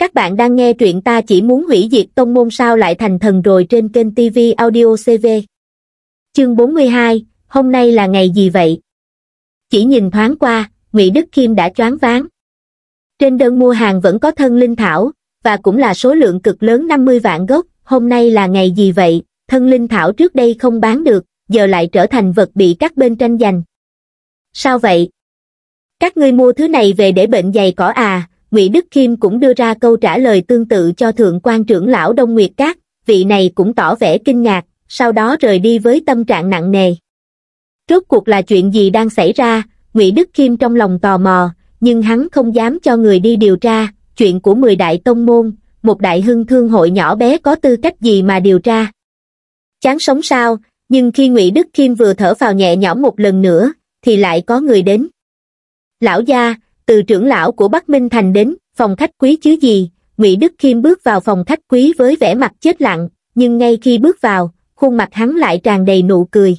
Các bạn đang nghe truyện ta chỉ muốn hủy diệt tông môn sao lại thành thần rồi trên kênh TV Audio CV. Chương 42, hôm nay là ngày gì vậy? Chỉ nhìn thoáng qua, Ngụy Đức Kim đã choáng váng. Trên đơn mua hàng vẫn có thân linh thảo, và cũng là số lượng cực lớn 50 vạn gốc, hôm nay là ngày gì vậy? Thân linh thảo trước đây không bán được, giờ lại trở thành vật bị các bên tranh giành. Sao vậy? Các ngươi mua thứ này về để bệnh dày cỏ à, Ngụy Đức Kim cũng đưa ra câu trả lời tương tự cho Thượng quan trưởng lão Đông Nguyệt Cát, vị này cũng tỏ vẻ kinh ngạc, sau đó rời đi với tâm trạng nặng nề. Rốt cuộc là chuyện gì đang xảy ra, Ngụy Đức Kim trong lòng tò mò, nhưng hắn không dám cho người đi điều tra, chuyện của 10 đại tông môn, một đại hưng thương hội nhỏ bé có tư cách gì mà điều tra. Chán sống sao, nhưng khi Ngụy Đức Kim vừa thở vào nhẹ nhõm một lần nữa, thì lại có người đến. Lão gia, từ trưởng lão của Bắc Minh Thành đến, phòng khách quý chứ gì, Ngụy Đức Khiêm bước vào phòng khách quý với vẻ mặt chết lặng, nhưng ngay khi bước vào, khuôn mặt hắn lại tràn đầy nụ cười.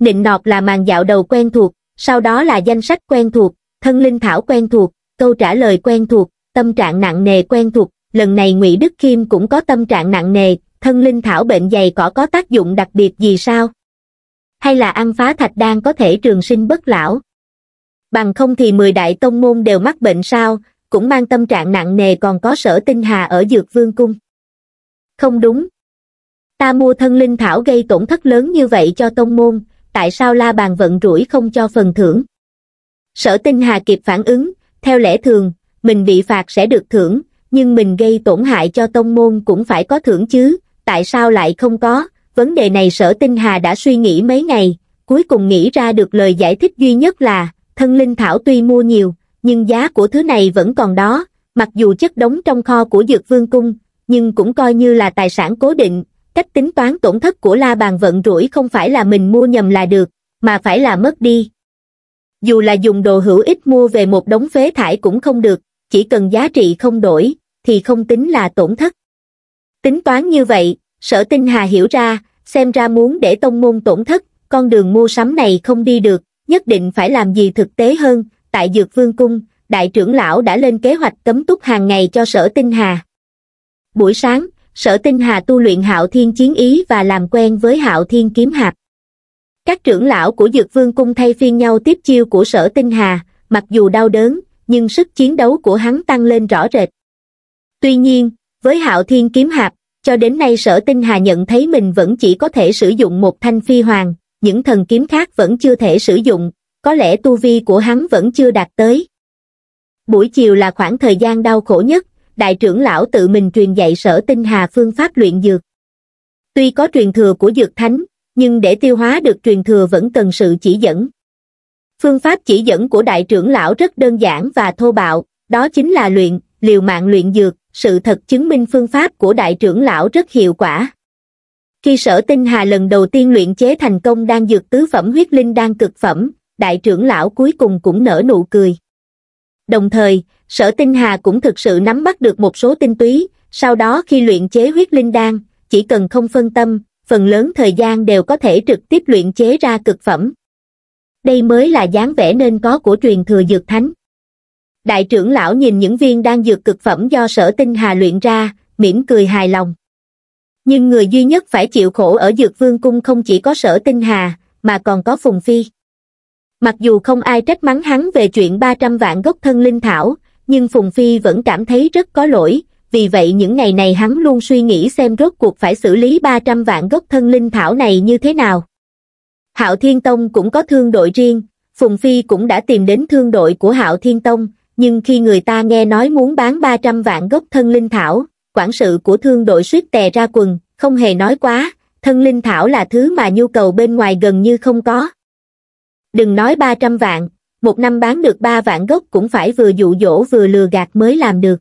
Nịnh nọt là màn dạo đầu quen thuộc, sau đó là danh sách quen thuộc, thân linh thảo quen thuộc, câu trả lời quen thuộc, tâm trạng nặng nề quen thuộc, lần này Ngụy Đức Khiêm cũng có tâm trạng nặng nề, thân linh thảo bệnh dày cỏ có tác dụng đặc biệt gì sao? Hay là ăn phá thạch đan có thể trường sinh bất lão? bằng không thì mười đại tông môn đều mắc bệnh sao cũng mang tâm trạng nặng nề còn có sở tinh hà ở dược vương cung không đúng ta mua thân linh thảo gây tổn thất lớn như vậy cho tông môn tại sao la bàn vận rủi không cho phần thưởng sở tinh hà kịp phản ứng theo lẽ thường mình bị phạt sẽ được thưởng nhưng mình gây tổn hại cho tông môn cũng phải có thưởng chứ tại sao lại không có vấn đề này sở tinh hà đã suy nghĩ mấy ngày cuối cùng nghĩ ra được lời giải thích duy nhất là thân linh thảo tuy mua nhiều, nhưng giá của thứ này vẫn còn đó, mặc dù chất đóng trong kho của Dược Vương Cung, nhưng cũng coi như là tài sản cố định, cách tính toán tổn thất của La Bàn vận rủi không phải là mình mua nhầm là được, mà phải là mất đi. Dù là dùng đồ hữu ích mua về một đống phế thải cũng không được, chỉ cần giá trị không đổi, thì không tính là tổn thất. Tính toán như vậy, sở tinh hà hiểu ra, xem ra muốn để tông môn tổn thất, con đường mua sắm này không đi được, nhất định phải làm gì thực tế hơn tại dược vương cung đại trưởng lão đã lên kế hoạch cấm túc hàng ngày cho sở tinh hà buổi sáng sở tinh hà tu luyện hạo thiên chiến ý và làm quen với hạo thiên kiếm hạp các trưởng lão của dược vương cung thay phiên nhau tiếp chiêu của sở tinh hà mặc dù đau đớn nhưng sức chiến đấu của hắn tăng lên rõ rệt tuy nhiên với hạo thiên kiếm hạp cho đến nay sở tinh hà nhận thấy mình vẫn chỉ có thể sử dụng một thanh phi hoàng những thần kiếm khác vẫn chưa thể sử dụng, có lẽ tu vi của hắn vẫn chưa đạt tới. Buổi chiều là khoảng thời gian đau khổ nhất, đại trưởng lão tự mình truyền dạy sở tinh hà phương pháp luyện dược. Tuy có truyền thừa của dược thánh, nhưng để tiêu hóa được truyền thừa vẫn cần sự chỉ dẫn. Phương pháp chỉ dẫn của đại trưởng lão rất đơn giản và thô bạo, đó chính là luyện, liều mạng luyện dược, sự thật chứng minh phương pháp của đại trưởng lão rất hiệu quả khi sở tinh hà lần đầu tiên luyện chế thành công đan dược tứ phẩm huyết linh đan cực phẩm, đại trưởng lão cuối cùng cũng nở nụ cười. Đồng thời, sở tinh hà cũng thực sự nắm bắt được một số tinh túy, sau đó khi luyện chế huyết linh đan, chỉ cần không phân tâm, phần lớn thời gian đều có thể trực tiếp luyện chế ra cực phẩm. Đây mới là dáng vẻ nên có của truyền thừa dược thánh. Đại trưởng lão nhìn những viên đan dược cực phẩm do sở tinh hà luyện ra, mỉm cười hài lòng nhưng người duy nhất phải chịu khổ ở dược vương cung không chỉ có sở tinh hà mà còn có phùng phi mặc dù không ai trách mắng hắn về chuyện ba trăm vạn gốc thân linh thảo nhưng phùng phi vẫn cảm thấy rất có lỗi vì vậy những ngày này hắn luôn suy nghĩ xem rốt cuộc phải xử lý ba trăm vạn gốc thân linh thảo này như thế nào hạo thiên tông cũng có thương đội riêng phùng phi cũng đã tìm đến thương đội của hạo thiên tông nhưng khi người ta nghe nói muốn bán ba trăm vạn gốc thân linh thảo quản sự của thương đội suýt tè ra quần không hề nói quá thân linh thảo là thứ mà nhu cầu bên ngoài gần như không có đừng nói ba trăm vạn một năm bán được ba vạn gốc cũng phải vừa dụ dỗ vừa lừa gạt mới làm được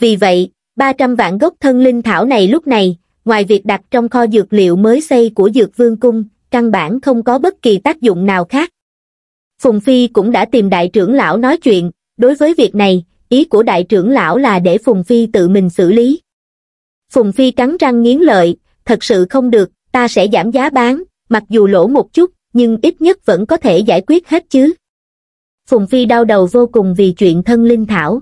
vì vậy ba trăm vạn gốc thân linh thảo này lúc này ngoài việc đặt trong kho dược liệu mới xây của dược vương cung căn bản không có bất kỳ tác dụng nào khác phùng phi cũng đã tìm đại trưởng lão nói chuyện đối với việc này ý của đại trưởng lão là để phùng phi tự mình xử lý Phùng Phi cắn răng nghiến lợi, thật sự không được, ta sẽ giảm giá bán, mặc dù lỗ một chút, nhưng ít nhất vẫn có thể giải quyết hết chứ. Phùng Phi đau đầu vô cùng vì chuyện thân linh thảo.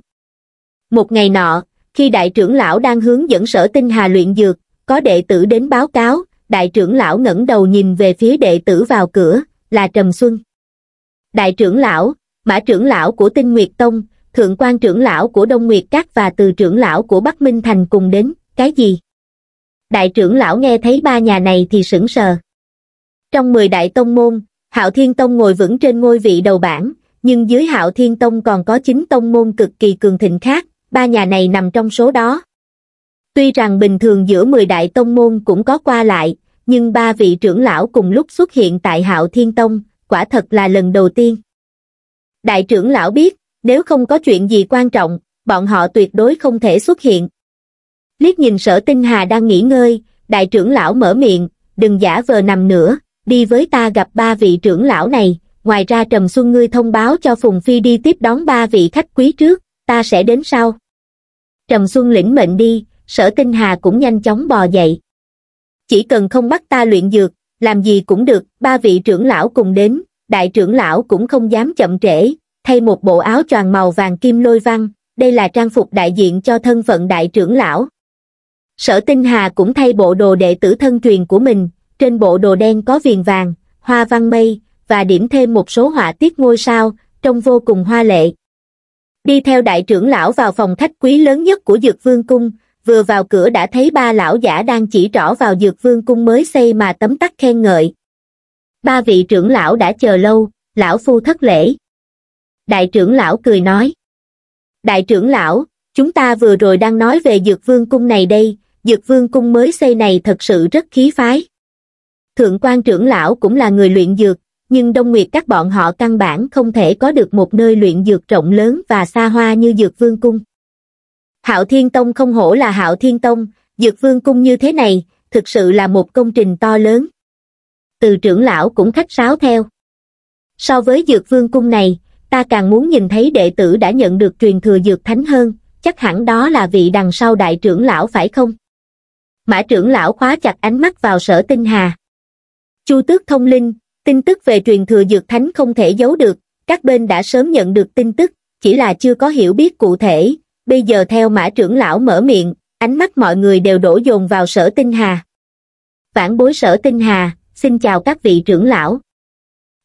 Một ngày nọ, khi đại trưởng lão đang hướng dẫn sở tinh hà luyện dược, có đệ tử đến báo cáo, đại trưởng lão ngẩng đầu nhìn về phía đệ tử vào cửa, là Trầm Xuân. Đại trưởng lão, mã trưởng lão của tinh Nguyệt Tông, thượng quan trưởng lão của Đông Nguyệt Các và từ trưởng lão của Bắc Minh Thành cùng đến, cái gì? Đại trưởng lão nghe thấy ba nhà này thì sững sờ. Trong 10 đại tông môn, Hạo Thiên Tông ngồi vững trên ngôi vị đầu bảng, nhưng dưới Hạo Thiên Tông còn có 9 tông môn cực kỳ cường thịnh khác, ba nhà này nằm trong số đó. Tuy rằng bình thường giữa 10 đại tông môn cũng có qua lại, nhưng ba vị trưởng lão cùng lúc xuất hiện tại Hạo Thiên Tông, quả thật là lần đầu tiên. Đại trưởng lão biết, nếu không có chuyện gì quan trọng, bọn họ tuyệt đối không thể xuất hiện liếc nhìn sở tinh hà đang nghỉ ngơi, đại trưởng lão mở miệng, đừng giả vờ nằm nữa, đi với ta gặp ba vị trưởng lão này, ngoài ra Trầm Xuân ngươi thông báo cho Phùng Phi đi tiếp đón ba vị khách quý trước, ta sẽ đến sau. Trầm Xuân lĩnh mệnh đi, sở tinh hà cũng nhanh chóng bò dậy. Chỉ cần không bắt ta luyện dược, làm gì cũng được, ba vị trưởng lão cùng đến, đại trưởng lão cũng không dám chậm trễ, thay một bộ áo choàng màu vàng kim lôi văn, đây là trang phục đại diện cho thân phận đại trưởng lão, Sở Tinh Hà cũng thay bộ đồ đệ tử thân truyền của mình, trên bộ đồ đen có viền vàng, hoa văn mây, và điểm thêm một số họa tiết ngôi sao, trông vô cùng hoa lệ. Đi theo đại trưởng lão vào phòng khách quý lớn nhất của Dược Vương Cung, vừa vào cửa đã thấy ba lão giả đang chỉ rõ vào Dược Vương Cung mới xây mà tấm tắc khen ngợi. Ba vị trưởng lão đã chờ lâu, lão phu thất lễ. Đại trưởng lão cười nói. Đại trưởng lão, chúng ta vừa rồi đang nói về Dược Vương Cung này đây, dược vương cung mới xây này thật sự rất khí phái. Thượng quan trưởng lão cũng là người luyện dược, nhưng Đông Nguyệt các bọn họ căn bản không thể có được một nơi luyện dược rộng lớn và xa hoa như dược vương cung. Hạo Thiên Tông không hổ là Hạo Thiên Tông, dược vương cung như thế này, thực sự là một công trình to lớn. Từ trưởng lão cũng khách sáo theo. So với dược vương cung này, ta càng muốn nhìn thấy đệ tử đã nhận được truyền thừa dược thánh hơn, chắc hẳn đó là vị đằng sau đại trưởng lão phải không? mã trưởng lão khóa chặt ánh mắt vào sở tinh hà. Chu tước thông linh, tin tức về truyền thừa dược thánh không thể giấu được, các bên đã sớm nhận được tin tức, chỉ là chưa có hiểu biết cụ thể, bây giờ theo mã trưởng lão mở miệng, ánh mắt mọi người đều đổ dồn vào sở tinh hà. Vãn bối sở tinh hà, xin chào các vị trưởng lão.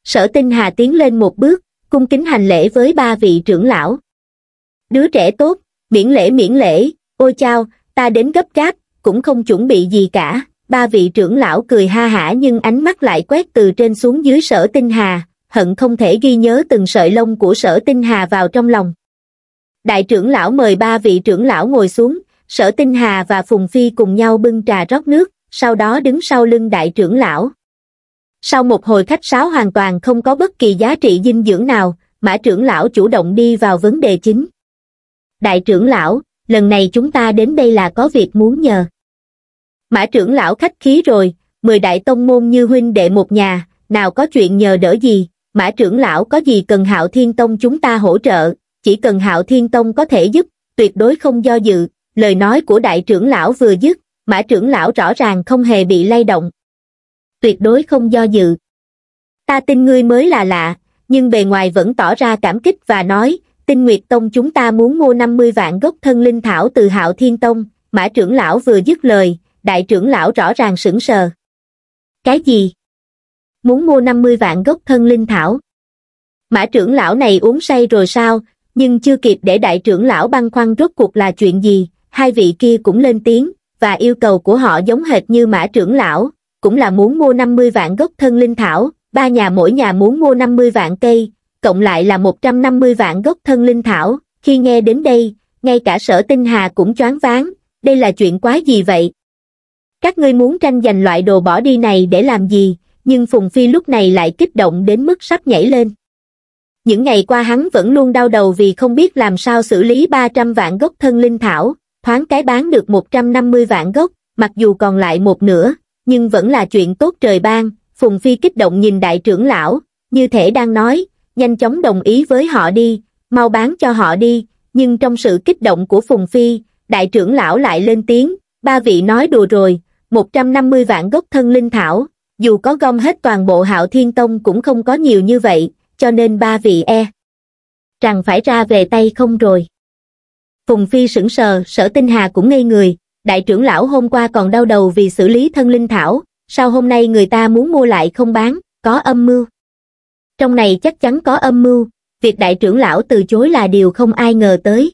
Sở tinh hà tiến lên một bước, cung kính hành lễ với ba vị trưởng lão. Đứa trẻ tốt, miễn lễ miễn lễ, ôi chao, ta đến gấp gáp, cũng không chuẩn bị gì cả. Ba vị trưởng lão cười ha hả nhưng ánh mắt lại quét từ trên xuống dưới sở tinh hà, hận không thể ghi nhớ từng sợi lông của sở tinh hà vào trong lòng. Đại trưởng lão mời ba vị trưởng lão ngồi xuống, sở tinh hà và Phùng Phi cùng nhau bưng trà rót nước, sau đó đứng sau lưng đại trưởng lão. Sau một hồi khách sáo hoàn toàn không có bất kỳ giá trị dinh dưỡng nào, mã trưởng lão chủ động đi vào vấn đề chính. Đại trưởng lão, lần này chúng ta đến đây là có việc muốn nhờ. Mã trưởng lão khách khí rồi, mười đại tông môn như huynh đệ một nhà, nào có chuyện nhờ đỡ gì, mã trưởng lão có gì cần hạo thiên tông chúng ta hỗ trợ, chỉ cần hạo thiên tông có thể giúp, tuyệt đối không do dự, lời nói của đại trưởng lão vừa dứt, mã trưởng lão rõ ràng không hề bị lay động. Tuyệt đối không do dự. Ta tin ngươi mới là lạ, nhưng bề ngoài vẫn tỏ ra cảm kích và nói, Tinh Nguyệt Tông chúng ta muốn mua 50 vạn gốc thân linh thảo từ Hạo Thiên Tông, Mã trưởng lão vừa dứt lời, đại trưởng lão rõ ràng sững sờ. Cái gì? Muốn mua 50 vạn gốc thân linh thảo? Mã trưởng lão này uống say rồi sao, nhưng chưa kịp để đại trưởng lão băng khoăn rốt cuộc là chuyện gì, hai vị kia cũng lên tiếng, và yêu cầu của họ giống hệt như mã trưởng lão, cũng là muốn mua 50 vạn gốc thân linh thảo, ba nhà mỗi nhà muốn mua 50 vạn cây, cộng lại là 150 vạn gốc thân linh thảo, khi nghe đến đây, ngay cả sở tinh hà cũng choáng váng, đây là chuyện quá gì vậy? Các ngươi muốn tranh giành loại đồ bỏ đi này để làm gì, nhưng Phùng Phi lúc này lại kích động đến mức sắp nhảy lên. Những ngày qua hắn vẫn luôn đau đầu vì không biết làm sao xử lý 300 vạn gốc thân linh thảo, thoáng cái bán được 150 vạn gốc, mặc dù còn lại một nửa, nhưng vẫn là chuyện tốt trời ban. Phùng Phi kích động nhìn đại trưởng lão, như thể đang nói, nhanh chóng đồng ý với họ đi, mau bán cho họ đi, nhưng trong sự kích động của Phùng Phi, đại trưởng lão lại lên tiếng, ba vị nói đùa rồi, 150 vạn gốc thân linh thảo, dù có gom hết toàn bộ hạo thiên tông cũng không có nhiều như vậy, cho nên ba vị e. Rằng phải ra về tay không rồi. Phùng Phi sững sờ, sở tinh hà cũng ngây người, đại trưởng lão hôm qua còn đau đầu vì xử lý thân linh thảo, sao hôm nay người ta muốn mua lại không bán, có âm mưu trong này chắc chắn có âm mưu việc đại trưởng lão từ chối là điều không ai ngờ tới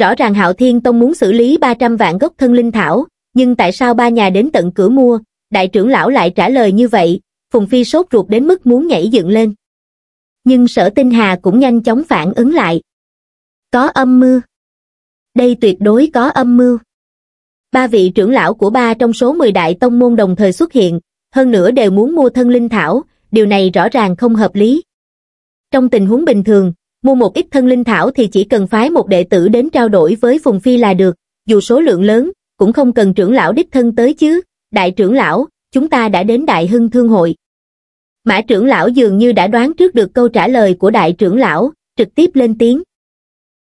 rõ ràng hạo thiên tông muốn xử lý ba trăm vạn gốc thân linh thảo nhưng tại sao ba nhà đến tận cửa mua đại trưởng lão lại trả lời như vậy phùng phi sốt ruột đến mức muốn nhảy dựng lên nhưng sở tinh hà cũng nhanh chóng phản ứng lại có âm mưu đây tuyệt đối có âm mưu ba vị trưởng lão của ba trong số mười đại tông môn đồng thời xuất hiện hơn nữa đều muốn mua thân linh thảo điều này rõ ràng không hợp lý. Trong tình huống bình thường, mua một ít thân linh thảo thì chỉ cần phái một đệ tử đến trao đổi với Phùng Phi là được, dù số lượng lớn, cũng không cần trưởng lão đích thân tới chứ. Đại trưởng lão, chúng ta đã đến Đại Hưng Thương Hội. Mã trưởng lão dường như đã đoán trước được câu trả lời của đại trưởng lão, trực tiếp lên tiếng.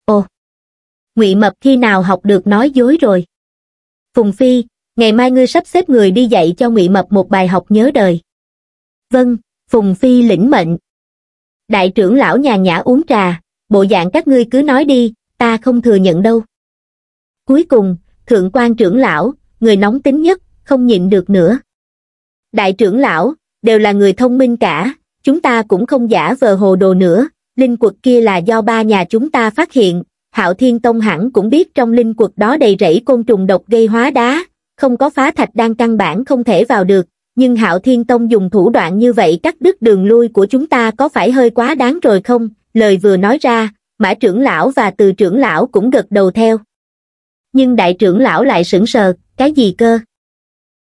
Ồ, ngụy Mập khi nào học được nói dối rồi? Phùng Phi, ngày mai ngươi sắp xếp người đi dạy cho ngụy Mập một bài học nhớ đời. Vâng, Phùng Phi lĩnh mệnh. Đại trưởng lão nhàn nhã uống trà, bộ dạng các ngươi cứ nói đi, ta không thừa nhận đâu. Cuối cùng, thượng quan trưởng lão, người nóng tính nhất, không nhịn được nữa. Đại trưởng lão, đều là người thông minh cả, chúng ta cũng không giả vờ hồ đồ nữa, linh quật kia là do ba nhà chúng ta phát hiện, Hạo Thiên Tông hẳn cũng biết trong linh quật đó đầy rẫy côn trùng độc gây hóa đá, không có phá thạch đang căn bản không thể vào được, nhưng Hạo Thiên Tông dùng thủ đoạn như vậy cắt đứt đường lui của chúng ta có phải hơi quá đáng rồi không? Lời vừa nói ra, Mã trưởng lão và Từ trưởng lão cũng gật đầu theo. Nhưng đại trưởng lão lại sững sờ, cái gì cơ?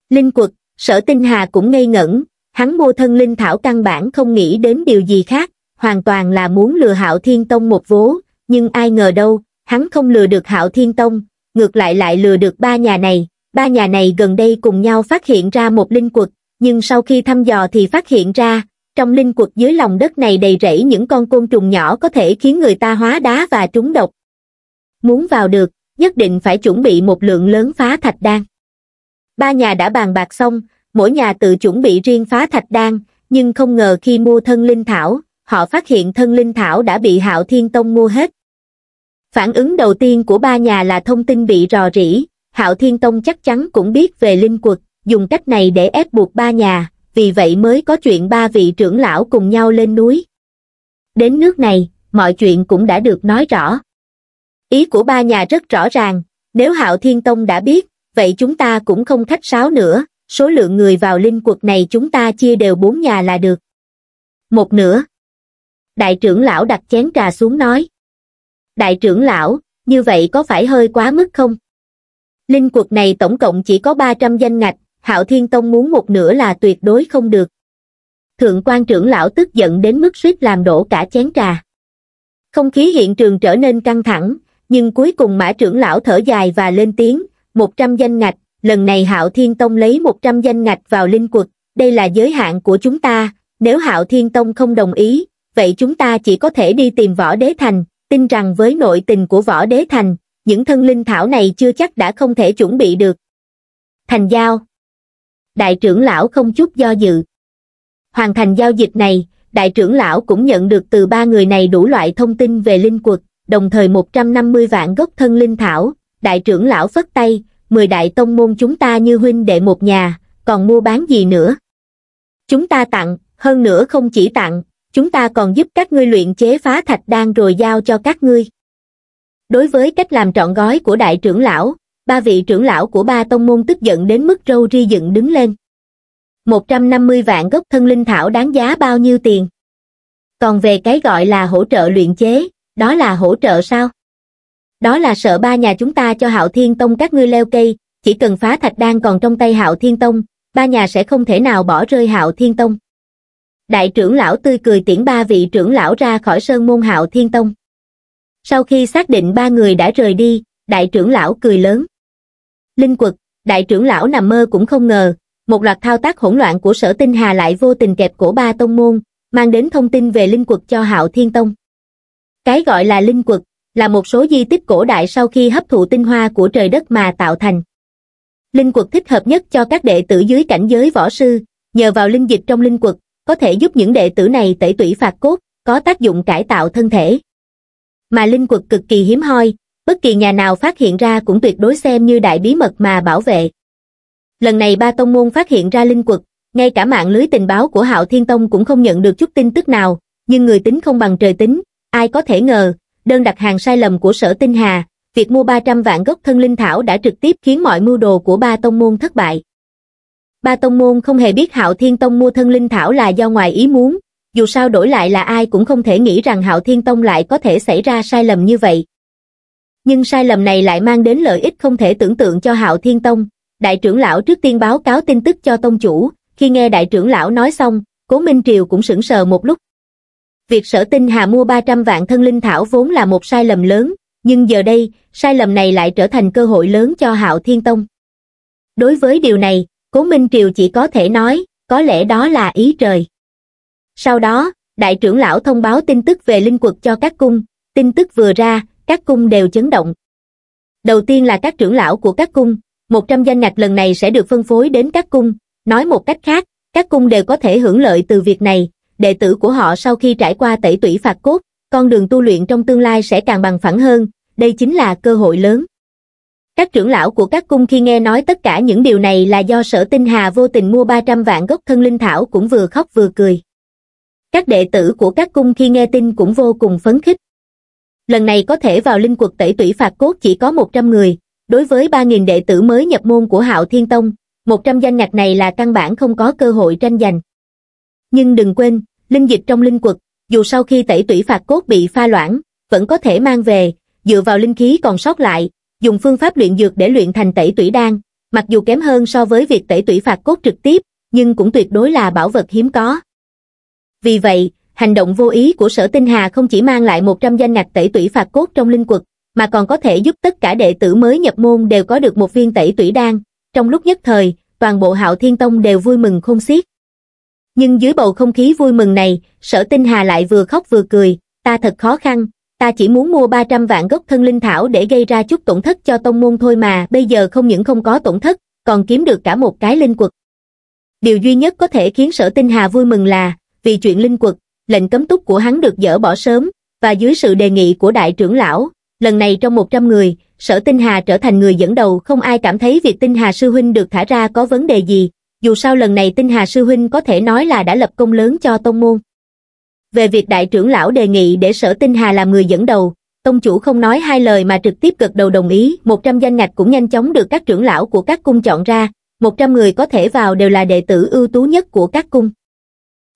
Linh quật, sở tinh hà cũng ngây ngẩn, hắn mua thân linh thảo căn bản không nghĩ đến điều gì khác, hoàn toàn là muốn lừa Hạo Thiên Tông một vố, nhưng ai ngờ đâu, hắn không lừa được Hạo Thiên Tông, ngược lại lại lừa được ba nhà này, ba nhà này gần đây cùng nhau phát hiện ra một linh quật, nhưng sau khi thăm dò thì phát hiện ra, trong linh quật dưới lòng đất này đầy rẫy những con côn trùng nhỏ có thể khiến người ta hóa đá và trúng độc. Muốn vào được, nhất định phải chuẩn bị một lượng lớn phá thạch đan. Ba nhà đã bàn bạc xong, mỗi nhà tự chuẩn bị riêng phá thạch đan, nhưng không ngờ khi mua thân linh thảo, họ phát hiện thân linh thảo đã bị hạo thiên tông mua hết. Phản ứng đầu tiên của ba nhà là thông tin bị rò rỉ, hạo thiên tông chắc chắn cũng biết về linh quật dùng cách này để ép buộc ba nhà vì vậy mới có chuyện ba vị trưởng lão cùng nhau lên núi đến nước này mọi chuyện cũng đã được nói rõ ý của ba nhà rất rõ ràng nếu hạo thiên tông đã biết vậy chúng ta cũng không khách sáo nữa số lượng người vào linh quật này chúng ta chia đều bốn nhà là được một nửa đại trưởng lão đặt chén trà xuống nói đại trưởng lão như vậy có phải hơi quá mức không linh quật này tổng cộng chỉ có ba trăm danh ngạch hạo thiên tông muốn một nửa là tuyệt đối không được thượng quan trưởng lão tức giận đến mức suýt làm đổ cả chén trà không khí hiện trường trở nên căng thẳng nhưng cuối cùng mã trưởng lão thở dài và lên tiếng một trăm danh ngạch lần này hạo thiên tông lấy một trăm danh ngạch vào linh quật đây là giới hạn của chúng ta nếu hạo thiên tông không đồng ý vậy chúng ta chỉ có thể đi tìm võ đế thành tin rằng với nội tình của võ đế thành những thân linh thảo này chưa chắc đã không thể chuẩn bị được. Thành giao. Đại trưởng lão không chút do dự. Hoàn thành giao dịch này, đại trưởng lão cũng nhận được từ ba người này đủ loại thông tin về linh quật, đồng thời 150 vạn gốc thân linh thảo. Đại trưởng lão phất tay, 10 đại tông môn chúng ta như huynh đệ một nhà, còn mua bán gì nữa? Chúng ta tặng, hơn nữa không chỉ tặng, chúng ta còn giúp các ngươi luyện chế phá thạch đan rồi giao cho các ngươi đối với cách làm trọn gói của đại trưởng lão ba vị trưởng lão của ba tông môn tức giận đến mức râu ri dựng đứng lên 150 vạn gốc thân linh thảo đáng giá bao nhiêu tiền còn về cái gọi là hỗ trợ luyện chế đó là hỗ trợ sao đó là sợ ba nhà chúng ta cho hạo thiên tông các ngươi leo cây chỉ cần phá thạch đan còn trong tay hạo thiên tông ba nhà sẽ không thể nào bỏ rơi hạo thiên tông đại trưởng lão tươi cười tiễn ba vị trưởng lão ra khỏi sơn môn hạo thiên tông sau khi xác định ba người đã rời đi đại trưởng lão cười lớn linh quật đại trưởng lão nằm mơ cũng không ngờ một loạt thao tác hỗn loạn của sở tinh hà lại vô tình kẹp cổ ba tông môn mang đến thông tin về linh quật cho hạo thiên tông cái gọi là linh quật là một số di tích cổ đại sau khi hấp thụ tinh hoa của trời đất mà tạo thành linh quật thích hợp nhất cho các đệ tử dưới cảnh giới võ sư nhờ vào linh dịch trong linh quật có thể giúp những đệ tử này tẩy tủy phạt cốt có tác dụng cải tạo thân thể mà linh quật cực kỳ hiếm hoi bất kỳ nhà nào phát hiện ra cũng tuyệt đối xem như đại bí mật mà bảo vệ lần này ba tông môn phát hiện ra linh quật ngay cả mạng lưới tình báo của hạo thiên tông cũng không nhận được chút tin tức nào nhưng người tính không bằng trời tính ai có thể ngờ đơn đặt hàng sai lầm của sở tinh hà việc mua 300 vạn gốc thân linh thảo đã trực tiếp khiến mọi mưu đồ của ba tông môn thất bại ba tông môn không hề biết hạo thiên tông mua thân linh thảo là do ngoài ý muốn dù sao đổi lại là ai cũng không thể nghĩ rằng Hạo Thiên Tông lại có thể xảy ra sai lầm như vậy. Nhưng sai lầm này lại mang đến lợi ích không thể tưởng tượng cho Hạo Thiên Tông. Đại trưởng lão trước tiên báo cáo tin tức cho tông chủ, khi nghe đại trưởng lão nói xong, Cố Minh Triều cũng sững sờ một lúc. Việc sở tinh hà mua 300 vạn thân linh thảo vốn là một sai lầm lớn, nhưng giờ đây, sai lầm này lại trở thành cơ hội lớn cho Hạo Thiên Tông. Đối với điều này, Cố Minh Triều chỉ có thể nói, có lẽ đó là ý trời sau đó đại trưởng lão thông báo tin tức về linh quật cho các cung tin tức vừa ra các cung đều chấn động đầu tiên là các trưởng lão của các cung một trăm danh ngạch lần này sẽ được phân phối đến các cung nói một cách khác các cung đều có thể hưởng lợi từ việc này đệ tử của họ sau khi trải qua tẩy tủy phạt cốt con đường tu luyện trong tương lai sẽ càng bằng phẳng hơn đây chính là cơ hội lớn các trưởng lão của các cung khi nghe nói tất cả những điều này là do sở tinh hà vô tình mua ba trăm vạn gốc thân linh thảo cũng vừa khóc vừa cười các đệ tử của các cung khi nghe tin cũng vô cùng phấn khích. Lần này có thể vào linh quật tẩy tủy phạt cốt chỉ có 100 người, đối với 3.000 đệ tử mới nhập môn của Hạo Thiên Tông, 100 danh ngạch này là căn bản không có cơ hội tranh giành. Nhưng đừng quên, linh dịch trong linh quật, dù sau khi tẩy tủy phạt cốt bị pha loãng, vẫn có thể mang về, dựa vào linh khí còn sót lại, dùng phương pháp luyện dược để luyện thành tẩy tủy đan, mặc dù kém hơn so với việc tẩy tủy phạt cốt trực tiếp, nhưng cũng tuyệt đối là bảo vật hiếm có. Vì vậy, hành động vô ý của sở tinh hà không chỉ mang lại 100 danh ngạch tẩy tủy phạt cốt trong linh quật, mà còn có thể giúp tất cả đệ tử mới nhập môn đều có được một viên tẩy tủy đan. Trong lúc nhất thời, toàn bộ hạo thiên tông đều vui mừng không xiết. Nhưng dưới bầu không khí vui mừng này, sở tinh hà lại vừa khóc vừa cười, ta thật khó khăn, ta chỉ muốn mua 300 vạn gốc thân linh thảo để gây ra chút tổn thất cho tông môn thôi mà, bây giờ không những không có tổn thất, còn kiếm được cả một cái linh quật. Điều duy nhất có thể khiến sở tinh hà vui mừng là, vì chuyện linh quật, lệnh cấm túc của hắn được dỡ bỏ sớm, và dưới sự đề nghị của đại trưởng lão, lần này trong 100 người, sở Tinh Hà trở thành người dẫn đầu không ai cảm thấy việc Tinh Hà Sư Huynh được thả ra có vấn đề gì, dù sao lần này Tinh Hà Sư Huynh có thể nói là đã lập công lớn cho tông môn. Về việc đại trưởng lão đề nghị để sở Tinh Hà làm người dẫn đầu, tông chủ không nói hai lời mà trực tiếp gật đầu đồng ý, 100 danh ngạch cũng nhanh chóng được các trưởng lão của các cung chọn ra, 100 người có thể vào đều là đệ tử ưu tú nhất của các cung.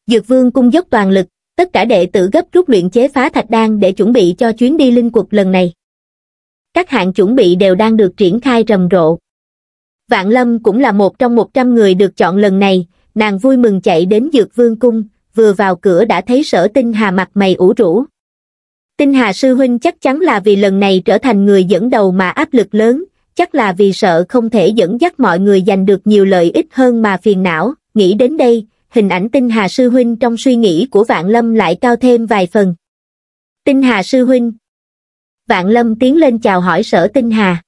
Dược Vương cung dốc toàn lực, tất cả đệ tử gấp rút luyện chế phá thạch đan để chuẩn bị cho chuyến đi linh cuộc lần này. Các hạng chuẩn bị đều đang được triển khai rầm rộ. Vạn Lâm cũng là một trong 100 người được chọn lần này, nàng vui mừng chạy đến Dược Vương cung, vừa vào cửa đã thấy sở tinh hà mặt mày ủ rũ. Tinh hà sư huynh chắc chắn là vì lần này trở thành người dẫn đầu mà áp lực lớn, chắc là vì sợ không thể dẫn dắt mọi người giành được nhiều lợi ích hơn mà phiền não, nghĩ đến đây, hình ảnh tinh hà sư huynh trong suy nghĩ của vạn lâm lại cao thêm vài phần. Tinh hà sư huynh. Vạn lâm tiến lên chào hỏi sở tinh hà.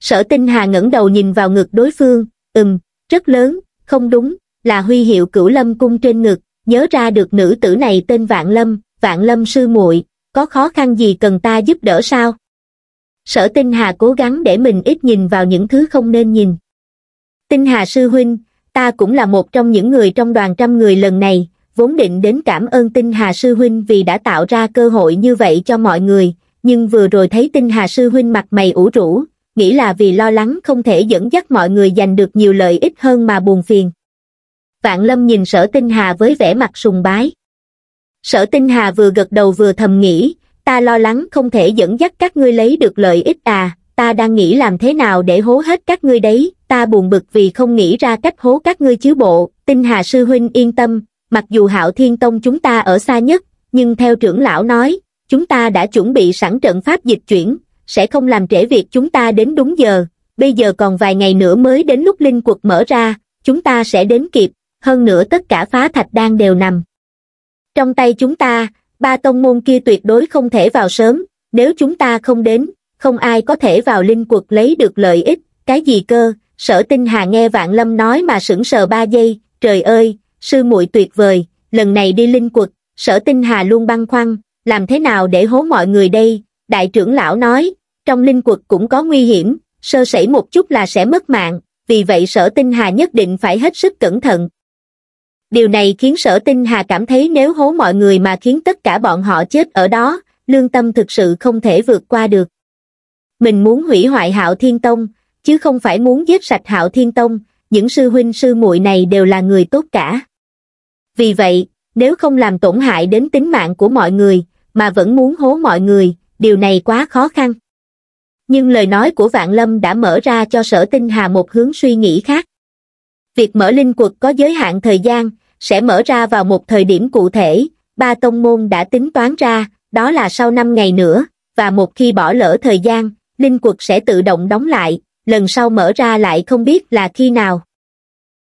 Sở tinh hà ngẩng đầu nhìn vào ngực đối phương, ừm, rất lớn, không đúng, là huy hiệu cửu lâm cung trên ngực, nhớ ra được nữ tử này tên vạn lâm, vạn lâm sư muội có khó khăn gì cần ta giúp đỡ sao? Sở tinh hà cố gắng để mình ít nhìn vào những thứ không nên nhìn. Tinh hà sư huynh, ta cũng là một trong những người trong đoàn trăm người lần này, vốn định đến cảm ơn Tinh Hà Sư Huynh vì đã tạo ra cơ hội như vậy cho mọi người, nhưng vừa rồi thấy Tinh Hà Sư Huynh mặt mày ủ rũ, nghĩ là vì lo lắng không thể dẫn dắt mọi người giành được nhiều lợi ích hơn mà buồn phiền. Vạn Lâm nhìn sở Tinh Hà với vẻ mặt sùng bái. Sở Tinh Hà vừa gật đầu vừa thầm nghĩ, ta lo lắng không thể dẫn dắt các ngươi lấy được lợi ích à, ta đang nghĩ làm thế nào để hố hết các ngươi đấy, ta buồn bực vì không nghĩ ra cách hố các ngươi chứ bộ, tinh hà sư huynh yên tâm, mặc dù hạo thiên tông chúng ta ở xa nhất, nhưng theo trưởng lão nói, chúng ta đã chuẩn bị sẵn trận pháp dịch chuyển, sẽ không làm trễ việc chúng ta đến đúng giờ, bây giờ còn vài ngày nữa mới đến lúc linh quật mở ra, chúng ta sẽ đến kịp, hơn nữa tất cả phá thạch đang đều nằm. Trong tay chúng ta, ba tông môn kia tuyệt đối không thể vào sớm, nếu chúng ta không đến, không ai có thể vào linh quật lấy được lợi ích cái gì cơ sở tinh hà nghe vạn lâm nói mà sững sờ ba giây trời ơi sư muội tuyệt vời lần này đi linh quật sở tinh hà luôn băn khoăn làm thế nào để hố mọi người đây đại trưởng lão nói trong linh quật cũng có nguy hiểm sơ sẩy một chút là sẽ mất mạng vì vậy sở tinh hà nhất định phải hết sức cẩn thận điều này khiến sở tinh hà cảm thấy nếu hố mọi người mà khiến tất cả bọn họ chết ở đó lương tâm thực sự không thể vượt qua được mình muốn hủy hoại hạo thiên tông, chứ không phải muốn giết sạch hạo thiên tông, những sư huynh sư muội này đều là người tốt cả. Vì vậy, nếu không làm tổn hại đến tính mạng của mọi người, mà vẫn muốn hố mọi người, điều này quá khó khăn. Nhưng lời nói của Vạn Lâm đã mở ra cho sở tinh hà một hướng suy nghĩ khác. Việc mở linh quật có giới hạn thời gian, sẽ mở ra vào một thời điểm cụ thể, ba tông môn đã tính toán ra, đó là sau 5 ngày nữa, và một khi bỏ lỡ thời gian, linh quật sẽ tự động đóng lại, lần sau mở ra lại không biết là khi nào.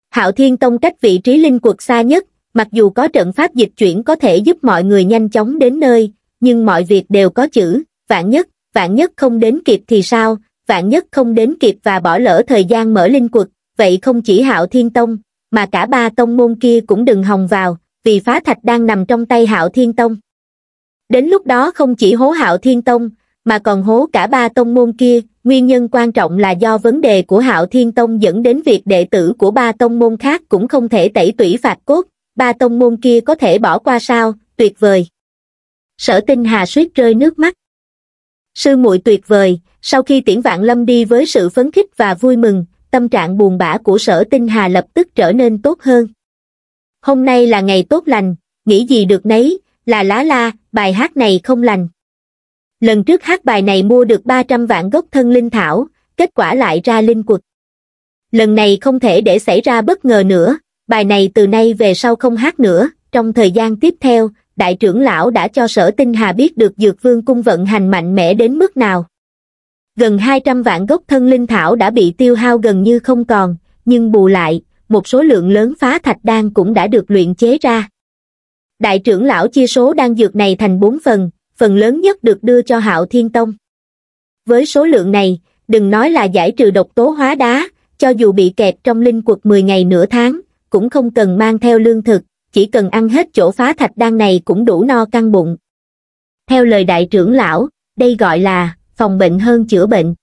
Hạo Thiên Tông cách vị trí linh quật xa nhất, mặc dù có trận pháp dịch chuyển có thể giúp mọi người nhanh chóng đến nơi, nhưng mọi việc đều có chữ, vạn nhất, vạn nhất không đến kịp thì sao, vạn nhất không đến kịp và bỏ lỡ thời gian mở linh quật, vậy không chỉ Hạo Thiên Tông, mà cả ba tông môn kia cũng đừng hòng vào, vì phá thạch đang nằm trong tay Hạo Thiên Tông. Đến lúc đó không chỉ hố Hạo Thiên Tông, mà còn hố cả ba tông môn kia nguyên nhân quan trọng là do vấn đề của hạo thiên tông dẫn đến việc đệ tử của ba tông môn khác cũng không thể tẩy tủy phạt cốt ba tông môn kia có thể bỏ qua sao tuyệt vời sở tinh hà suýt rơi nước mắt sư muội tuyệt vời sau khi tiễn vạn lâm đi với sự phấn khích và vui mừng tâm trạng buồn bã của sở tinh hà lập tức trở nên tốt hơn hôm nay là ngày tốt lành nghĩ gì được nấy là lá la bài hát này không lành lần trước hát bài này mua được 300 vạn gốc thân linh thảo, kết quả lại ra linh quật. Lần này không thể để xảy ra bất ngờ nữa, bài này từ nay về sau không hát nữa, trong thời gian tiếp theo, đại trưởng lão đã cho sở tinh hà biết được dược vương cung vận hành mạnh mẽ đến mức nào. Gần 200 vạn gốc thân linh thảo đã bị tiêu hao gần như không còn, nhưng bù lại, một số lượng lớn phá thạch đan cũng đã được luyện chế ra. Đại trưởng lão chia số đan dược này thành 4 phần, phần lớn nhất được đưa cho hạo thiên tông. Với số lượng này, đừng nói là giải trừ độc tố hóa đá, cho dù bị kẹt trong linh quật 10 ngày nửa tháng, cũng không cần mang theo lương thực, chỉ cần ăn hết chỗ phá thạch đan này cũng đủ no căng bụng. Theo lời đại trưởng lão, đây gọi là phòng bệnh hơn chữa bệnh.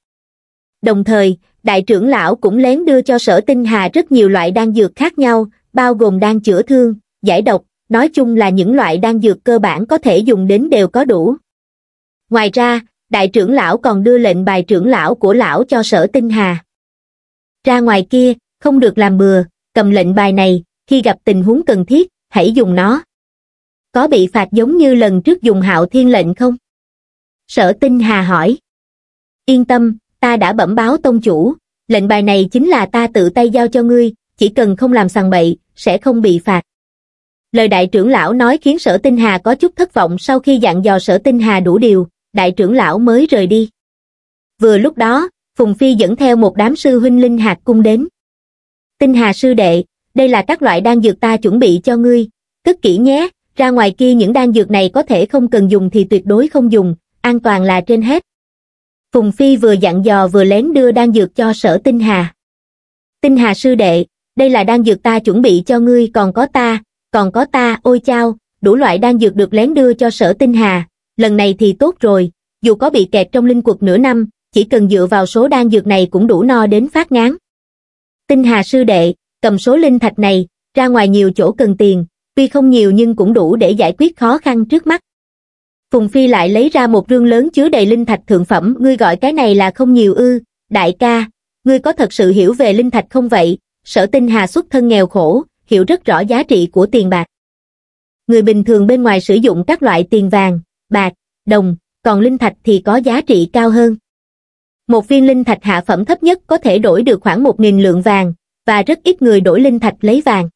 Đồng thời, đại trưởng lão cũng lén đưa cho sở tinh hà rất nhiều loại đan dược khác nhau, bao gồm đan chữa thương, giải độc, nói chung là những loại đan dược cơ bản có thể dùng đến đều có đủ. Ngoài ra, đại trưởng lão còn đưa lệnh bài trưởng lão của lão cho sở tinh hà. Ra ngoài kia, không được làm bừa, cầm lệnh bài này, khi gặp tình huống cần thiết, hãy dùng nó. Có bị phạt giống như lần trước dùng hạo thiên lệnh không? Sở tinh hà hỏi. Yên tâm, ta đã bẩm báo tông chủ, lệnh bài này chính là ta tự tay giao cho ngươi, chỉ cần không làm sằng bậy, sẽ không bị phạt. Lời đại trưởng lão nói khiến sở tinh hà có chút thất vọng sau khi dặn dò sở tinh hà đủ điều, đại trưởng lão mới rời đi. Vừa lúc đó, Phùng Phi dẫn theo một đám sư huynh linh hạt cung đến. Tinh hà sư đệ, đây là các loại đan dược ta chuẩn bị cho ngươi, cất kỹ nhé, ra ngoài kia những đan dược này có thể không cần dùng thì tuyệt đối không dùng, an toàn là trên hết. Phùng Phi vừa dặn dò vừa lén đưa đan dược cho sở tinh hà. Tinh hà sư đệ, đây là đan dược ta chuẩn bị cho ngươi còn có ta, còn có ta ôi chao đủ loại đan dược được lén đưa cho sở tinh hà lần này thì tốt rồi dù có bị kẹt trong linh quật nửa năm chỉ cần dựa vào số đan dược này cũng đủ no đến phát ngán tinh hà sư đệ cầm số linh thạch này ra ngoài nhiều chỗ cần tiền tuy không nhiều nhưng cũng đủ để giải quyết khó khăn trước mắt phùng phi lại lấy ra một rương lớn chứa đầy linh thạch thượng phẩm ngươi gọi cái này là không nhiều ư đại ca ngươi có thật sự hiểu về linh thạch không vậy sở tinh hà xuất thân nghèo khổ hiểu rất rõ giá trị của tiền bạc. Người bình thường bên ngoài sử dụng các loại tiền vàng, bạc, đồng, còn linh thạch thì có giá trị cao hơn. Một viên linh thạch hạ phẩm thấp nhất có thể đổi được khoảng 1.000 lượng vàng, và rất ít người đổi linh thạch lấy vàng.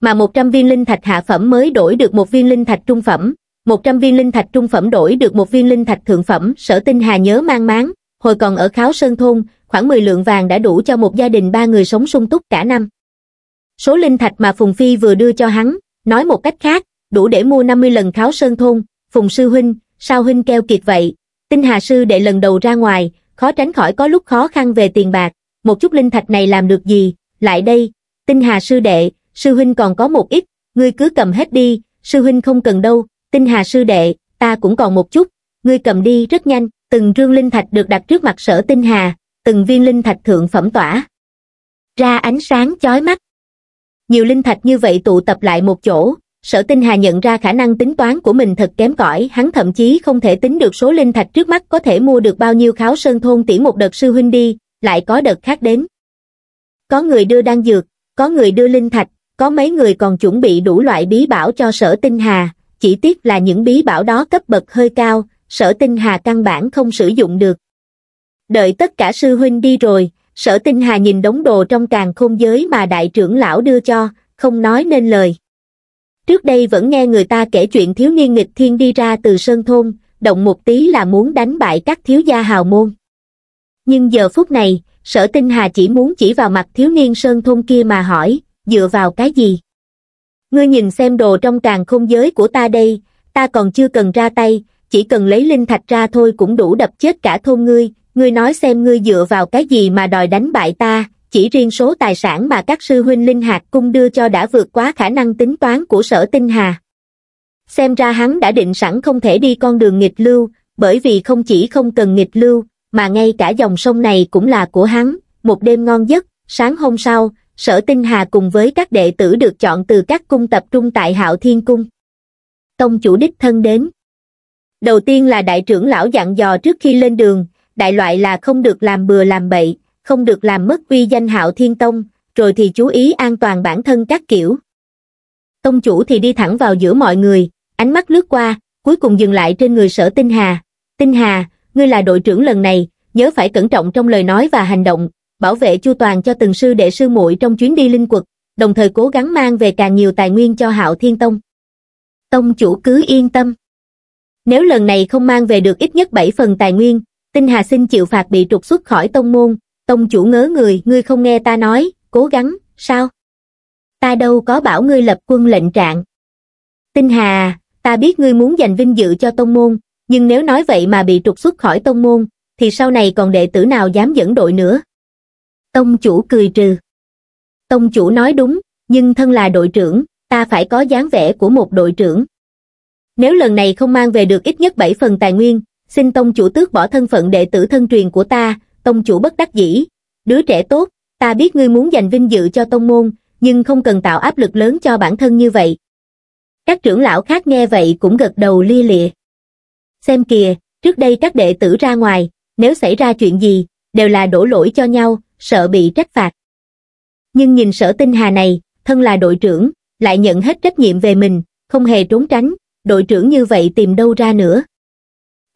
Mà 100 viên linh thạch hạ phẩm mới đổi được một viên linh thạch trung phẩm, 100 viên linh thạch trung phẩm đổi được một viên linh thạch thượng phẩm, sở tinh hà nhớ mang máng, hồi còn ở kháo sơn thôn, khoảng 10 lượng vàng đã đủ cho một gia đình ba người sống sung túc cả năm. Số linh thạch mà Phùng Phi vừa đưa cho hắn, nói một cách khác, đủ để mua 50 lần kháo sơn thôn, Phùng Sư Huynh, sao Huynh keo kiệt vậy? Tinh Hà Sư đệ lần đầu ra ngoài, khó tránh khỏi có lúc khó khăn về tiền bạc, một chút linh thạch này làm được gì, lại đây, Tinh Hà Sư đệ, Sư Huynh còn có một ít, ngươi cứ cầm hết đi, Sư Huynh không cần đâu, Tinh Hà Sư đệ, ta cũng còn một chút, ngươi cầm đi rất nhanh, từng rương linh thạch được đặt trước mặt sở Tinh Hà, từng viên linh thạch thượng phẩm tỏa ra ánh sáng chói mắt nhiều linh thạch như vậy tụ tập lại một chỗ sở tinh hà nhận ra khả năng tính toán của mình thật kém cỏi hắn thậm chí không thể tính được số linh thạch trước mắt có thể mua được bao nhiêu kháo sơn thôn tỉ một đợt sư huynh đi lại có đợt khác đến có người đưa đan dược có người đưa linh thạch có mấy người còn chuẩn bị đủ loại bí bảo cho sở tinh hà chỉ tiếc là những bí bảo đó cấp bậc hơi cao sở tinh hà căn bản không sử dụng được đợi tất cả sư huynh đi rồi sở tinh hà nhìn đống đồ trong càng khôn giới mà đại trưởng lão đưa cho không nói nên lời trước đây vẫn nghe người ta kể chuyện thiếu niên nghịch thiên đi ra từ sơn thôn động một tí là muốn đánh bại các thiếu gia hào môn nhưng giờ phút này sở tinh hà chỉ muốn chỉ vào mặt thiếu niên sơn thôn kia mà hỏi dựa vào cái gì ngươi nhìn xem đồ trong càng khôn giới của ta đây ta còn chưa cần ra tay chỉ cần lấy linh thạch ra thôi cũng đủ đập chết cả thôn ngươi ngươi nói xem ngươi dựa vào cái gì mà đòi đánh bại ta, chỉ riêng số tài sản mà các sư huynh linh hạt cung đưa cho đã vượt quá khả năng tính toán của sở tinh hà. Xem ra hắn đã định sẵn không thể đi con đường nghịch lưu, bởi vì không chỉ không cần nghịch lưu, mà ngay cả dòng sông này cũng là của hắn, một đêm ngon giấc, sáng hôm sau, sở tinh hà cùng với các đệ tử được chọn từ các cung tập trung tại hạo thiên cung. Tông chủ đích thân đến. Đầu tiên là đại trưởng lão dặn dò trước khi lên đường, đại loại là không được làm bừa làm bậy, không được làm mất uy danh hạo thiên tông, rồi thì chú ý an toàn bản thân các kiểu. Tông chủ thì đi thẳng vào giữa mọi người, ánh mắt lướt qua, cuối cùng dừng lại trên người sở Tinh Hà. Tinh Hà, ngươi là đội trưởng lần này, nhớ phải cẩn trọng trong lời nói và hành động, bảo vệ chu toàn cho từng sư đệ sư muội trong chuyến đi linh quật, đồng thời cố gắng mang về càng nhiều tài nguyên cho hạo thiên tông. Tông chủ cứ yên tâm. Nếu lần này không mang về được ít nhất 7 phần tài nguyên, Tinh Hà xin chịu phạt bị trục xuất khỏi tông môn, tông chủ ngớ người, ngươi không nghe ta nói, cố gắng, sao? Ta đâu có bảo ngươi lập quân lệnh trạng. Tinh Hà, ta biết ngươi muốn dành vinh dự cho tông môn, nhưng nếu nói vậy mà bị trục xuất khỏi tông môn, thì sau này còn đệ tử nào dám dẫn đội nữa? Tông chủ cười trừ. Tông chủ nói đúng, nhưng thân là đội trưởng, ta phải có dáng vẻ của một đội trưởng. Nếu lần này không mang về được ít nhất 7 phần tài nguyên, xin tông chủ tước bỏ thân phận đệ tử thân truyền của ta, tông chủ bất đắc dĩ. Đứa trẻ tốt, ta biết ngươi muốn dành vinh dự cho tông môn, nhưng không cần tạo áp lực lớn cho bản thân như vậy. Các trưởng lão khác nghe vậy cũng gật đầu lia lịa. Xem kìa, trước đây các đệ tử ra ngoài, nếu xảy ra chuyện gì, đều là đổ lỗi cho nhau, sợ bị trách phạt. Nhưng nhìn sở tinh hà này, thân là đội trưởng, lại nhận hết trách nhiệm về mình, không hề trốn tránh, đội trưởng như vậy tìm đâu ra nữa.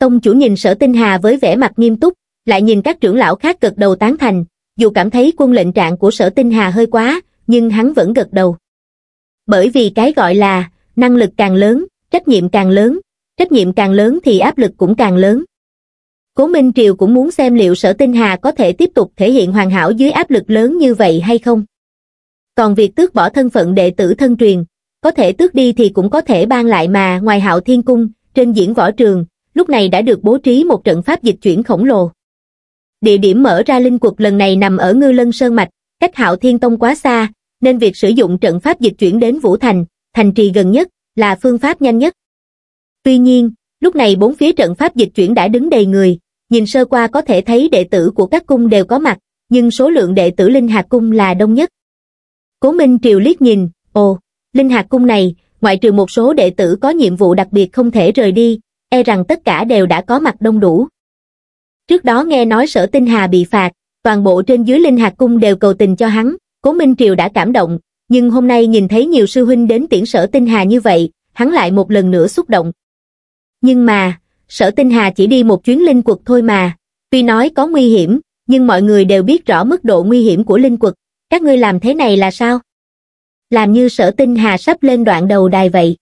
Tông chủ nhìn sở tinh hà với vẻ mặt nghiêm túc, lại nhìn các trưởng lão khác gật đầu tán thành, dù cảm thấy quân lệnh trạng của sở tinh hà hơi quá, nhưng hắn vẫn gật đầu. Bởi vì cái gọi là, năng lực càng lớn, trách nhiệm càng lớn, trách nhiệm càng lớn thì áp lực cũng càng lớn. Cố Minh Triều cũng muốn xem liệu sở tinh hà có thể tiếp tục thể hiện hoàn hảo dưới áp lực lớn như vậy hay không. Còn việc tước bỏ thân phận đệ tử thân truyền, có thể tước đi thì cũng có thể ban lại mà ngoài hạo thiên cung, trên diễn võ trường, lúc này đã được bố trí một trận pháp dịch chuyển khổng lồ. Địa điểm mở ra linh quật lần này nằm ở Ngư Lân Sơn Mạch, cách Hạo Thiên Tông quá xa, nên việc sử dụng trận pháp dịch chuyển đến Vũ Thành, thành trì gần nhất, là phương pháp nhanh nhất. Tuy nhiên, lúc này bốn phía trận pháp dịch chuyển đã đứng đầy người, nhìn sơ qua có thể thấy đệ tử của các cung đều có mặt, nhưng số lượng đệ tử Linh Hạc Cung là đông nhất. Cố Minh Triều liếc nhìn, ồ, Linh Hạc Cung này, ngoại trừ một số đệ tử có nhiệm vụ đặc biệt không thể rời đi, e rằng tất cả đều đã có mặt đông đủ. Trước đó nghe nói sở tinh hà bị phạt, toàn bộ trên dưới linh hạt cung đều cầu tình cho hắn, cố Minh Triều đã cảm động, nhưng hôm nay nhìn thấy nhiều sư huynh đến tiễn sở tinh hà như vậy, hắn lại một lần nữa xúc động. Nhưng mà, sở tinh hà chỉ đi một chuyến linh quật thôi mà, tuy nói có nguy hiểm, nhưng mọi người đều biết rõ mức độ nguy hiểm của linh quật, các ngươi làm thế này là sao? Làm như sở tinh hà sắp lên đoạn đầu đài vậy.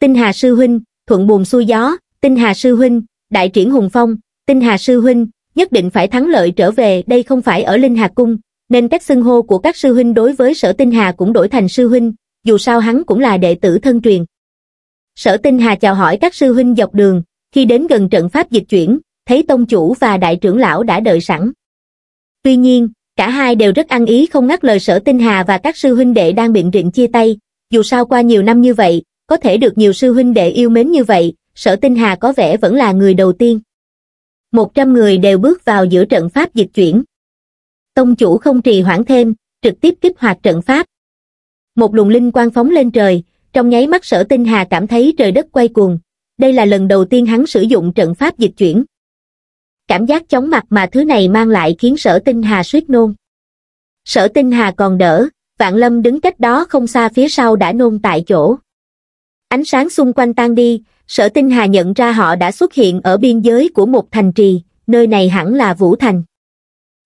Tinh hà sư huynh, thuận buồm xuôi gió, tinh hà sư huynh, đại triển hùng phong, tinh hà sư huynh, nhất định phải thắng lợi trở về đây không phải ở Linh Hà Cung, nên cách xưng hô của các sư huynh đối với sở tinh hà cũng đổi thành sư huynh, dù sao hắn cũng là đệ tử thân truyền. Sở tinh hà chào hỏi các sư huynh dọc đường, khi đến gần trận pháp dịch chuyển, thấy tông chủ và đại trưởng lão đã đợi sẵn. Tuy nhiên, cả hai đều rất ăn ý không ngắt lời sở tinh hà và các sư huynh đệ đang biện rịn chia tay, dù sao qua nhiều năm như vậy, có thể được nhiều sư huynh đệ yêu mến như vậy, sở tinh hà có vẻ vẫn là người đầu tiên. Một trăm người đều bước vào giữa trận pháp dịch chuyển. Tông chủ không trì hoãn thêm, trực tiếp kích hoạt trận pháp. Một luồng linh quang phóng lên trời, trong nháy mắt sở tinh hà cảm thấy trời đất quay cuồng. Đây là lần đầu tiên hắn sử dụng trận pháp dịch chuyển. Cảm giác chóng mặt mà thứ này mang lại khiến sở tinh hà suýt nôn. Sở tinh hà còn đỡ, vạn lâm đứng cách đó không xa phía sau đã nôn tại chỗ. Ánh sáng xung quanh tan đi, sở tinh hà nhận ra họ đã xuất hiện ở biên giới của một thành trì, nơi này hẳn là Vũ Thành.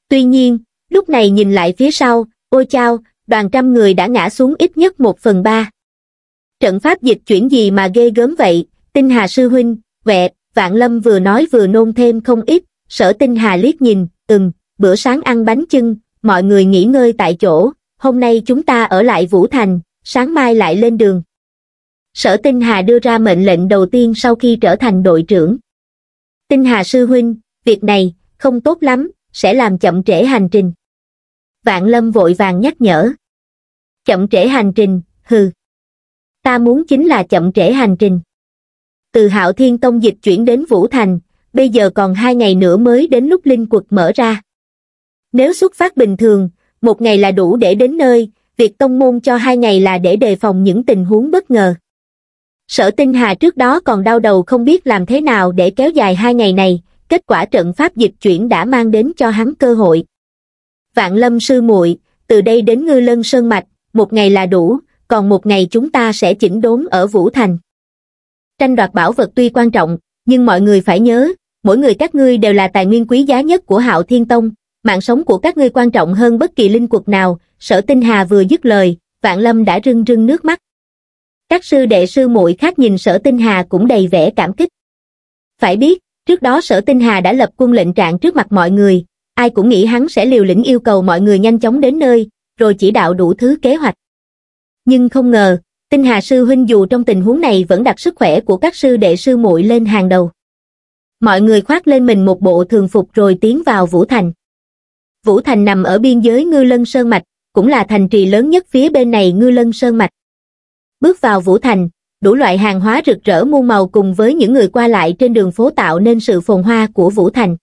Tuy nhiên, lúc này nhìn lại phía sau, ôi chao, đoàn trăm người đã ngã xuống ít nhất một phần ba. Trận pháp dịch chuyển gì mà ghê gớm vậy, tinh hà sư huynh, vệ, vạn lâm vừa nói vừa nôn thêm không ít, sở tinh hà liếc nhìn, ừm, bữa sáng ăn bánh chưng, mọi người nghỉ ngơi tại chỗ, hôm nay chúng ta ở lại Vũ Thành, sáng mai lại lên đường. Sở Tinh Hà đưa ra mệnh lệnh đầu tiên sau khi trở thành đội trưởng. Tinh Hà sư huynh, việc này, không tốt lắm, sẽ làm chậm trễ hành trình. Vạn Lâm vội vàng nhắc nhở. Chậm trễ hành trình, hừ. Ta muốn chính là chậm trễ hành trình. Từ Hạo Thiên Tông dịch chuyển đến Vũ Thành, bây giờ còn hai ngày nữa mới đến lúc Linh Quật mở ra. Nếu xuất phát bình thường, một ngày là đủ để đến nơi, việc tông môn cho hai ngày là để đề phòng những tình huống bất ngờ. Sở tinh hà trước đó còn đau đầu không biết làm thế nào để kéo dài hai ngày này, kết quả trận pháp dịch chuyển đã mang đến cho hắn cơ hội. Vạn lâm sư muội từ đây đến ngư lân sơn mạch, một ngày là đủ, còn một ngày chúng ta sẽ chỉnh đốn ở Vũ Thành. Tranh đoạt bảo vật tuy quan trọng, nhưng mọi người phải nhớ, mỗi người các ngươi đều là tài nguyên quý giá nhất của hạo thiên tông, mạng sống của các ngươi quan trọng hơn bất kỳ linh cuộc nào, sở tinh hà vừa dứt lời, vạn lâm đã rưng rưng nước mắt các sư đệ sư muội khác nhìn sở tinh hà cũng đầy vẻ cảm kích. Phải biết, trước đó sở tinh hà đã lập quân lệnh trạng trước mặt mọi người, ai cũng nghĩ hắn sẽ liều lĩnh yêu cầu mọi người nhanh chóng đến nơi, rồi chỉ đạo đủ thứ kế hoạch. Nhưng không ngờ, tinh hà sư huynh dù trong tình huống này vẫn đặt sức khỏe của các sư đệ sư muội lên hàng đầu. Mọi người khoác lên mình một bộ thường phục rồi tiến vào Vũ Thành. Vũ Thành nằm ở biên giới Ngư Lân Sơn Mạch, cũng là thành trì lớn nhất phía bên này Ngư Lân Sơn Mạch. Bước vào Vũ Thành, đủ loại hàng hóa rực rỡ muôn màu cùng với những người qua lại trên đường phố tạo nên sự phồn hoa của Vũ Thành.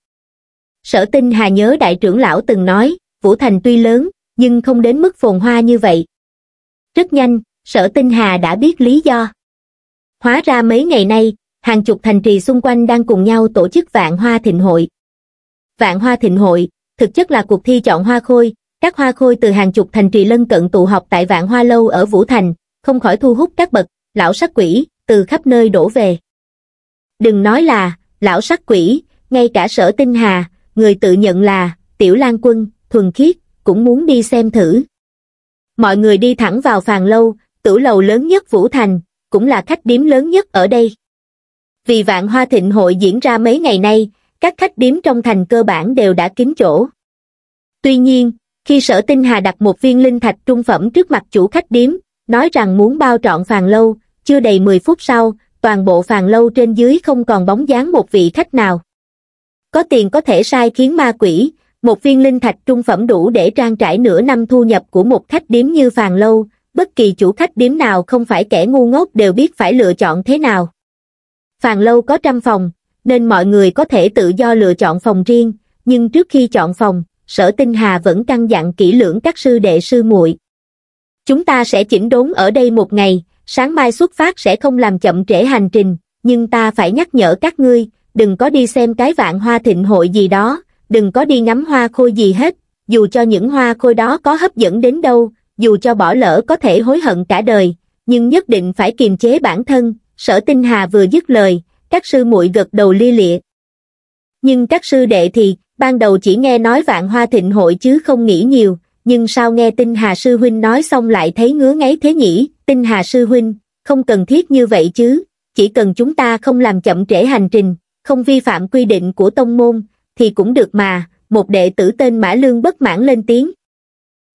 Sở tinh Hà nhớ đại trưởng lão từng nói, Vũ Thành tuy lớn, nhưng không đến mức phồn hoa như vậy. Rất nhanh, sở tinh Hà đã biết lý do. Hóa ra mấy ngày nay, hàng chục thành trì xung quanh đang cùng nhau tổ chức Vạn Hoa Thịnh Hội. Vạn Hoa Thịnh Hội, thực chất là cuộc thi chọn hoa khôi, các hoa khôi từ hàng chục thành trì lân cận tụ họp tại Vạn Hoa Lâu ở Vũ Thành, không khỏi thu hút các bậc, lão sắc quỷ, từ khắp nơi đổ về. Đừng nói là, lão sắc quỷ, ngay cả sở tinh hà, người tự nhận là, tiểu lan quân, thuần khiết, cũng muốn đi xem thử. Mọi người đi thẳng vào phàn lâu, tử lầu lớn nhất Vũ Thành, cũng là khách điếm lớn nhất ở đây. Vì vạn hoa thịnh hội diễn ra mấy ngày nay, các khách điếm trong thành cơ bản đều đã kín chỗ. Tuy nhiên, khi sở tinh hà đặt một viên linh thạch trung phẩm trước mặt chủ khách điếm, nói rằng muốn bao trọn phàn lâu, chưa đầy 10 phút sau, toàn bộ phàn lâu trên dưới không còn bóng dáng một vị khách nào. Có tiền có thể sai khiến ma quỷ, một viên linh thạch trung phẩm đủ để trang trải nửa năm thu nhập của một khách điếm như phàn lâu, bất kỳ chủ khách điếm nào không phải kẻ ngu ngốc đều biết phải lựa chọn thế nào. Phàn lâu có trăm phòng, nên mọi người có thể tự do lựa chọn phòng riêng, nhưng trước khi chọn phòng, Sở Tinh Hà vẫn căn dặn kỹ lưỡng các sư đệ sư muội, chúng ta sẽ chỉnh đốn ở đây một ngày sáng mai xuất phát sẽ không làm chậm trễ hành trình nhưng ta phải nhắc nhở các ngươi đừng có đi xem cái vạn hoa thịnh hội gì đó đừng có đi ngắm hoa khôi gì hết dù cho những hoa khôi đó có hấp dẫn đến đâu dù cho bỏ lỡ có thể hối hận cả đời nhưng nhất định phải kiềm chế bản thân sở tinh hà vừa dứt lời các sư muội gật đầu li lịa nhưng các sư đệ thì ban đầu chỉ nghe nói vạn hoa thịnh hội chứ không nghĩ nhiều nhưng sao nghe tinh hà sư huynh nói xong lại thấy ngứa ngáy thế nhỉ, tinh hà sư huynh, không cần thiết như vậy chứ, chỉ cần chúng ta không làm chậm trễ hành trình, không vi phạm quy định của tông môn, thì cũng được mà, một đệ tử tên Mã Lương bất mãn lên tiếng.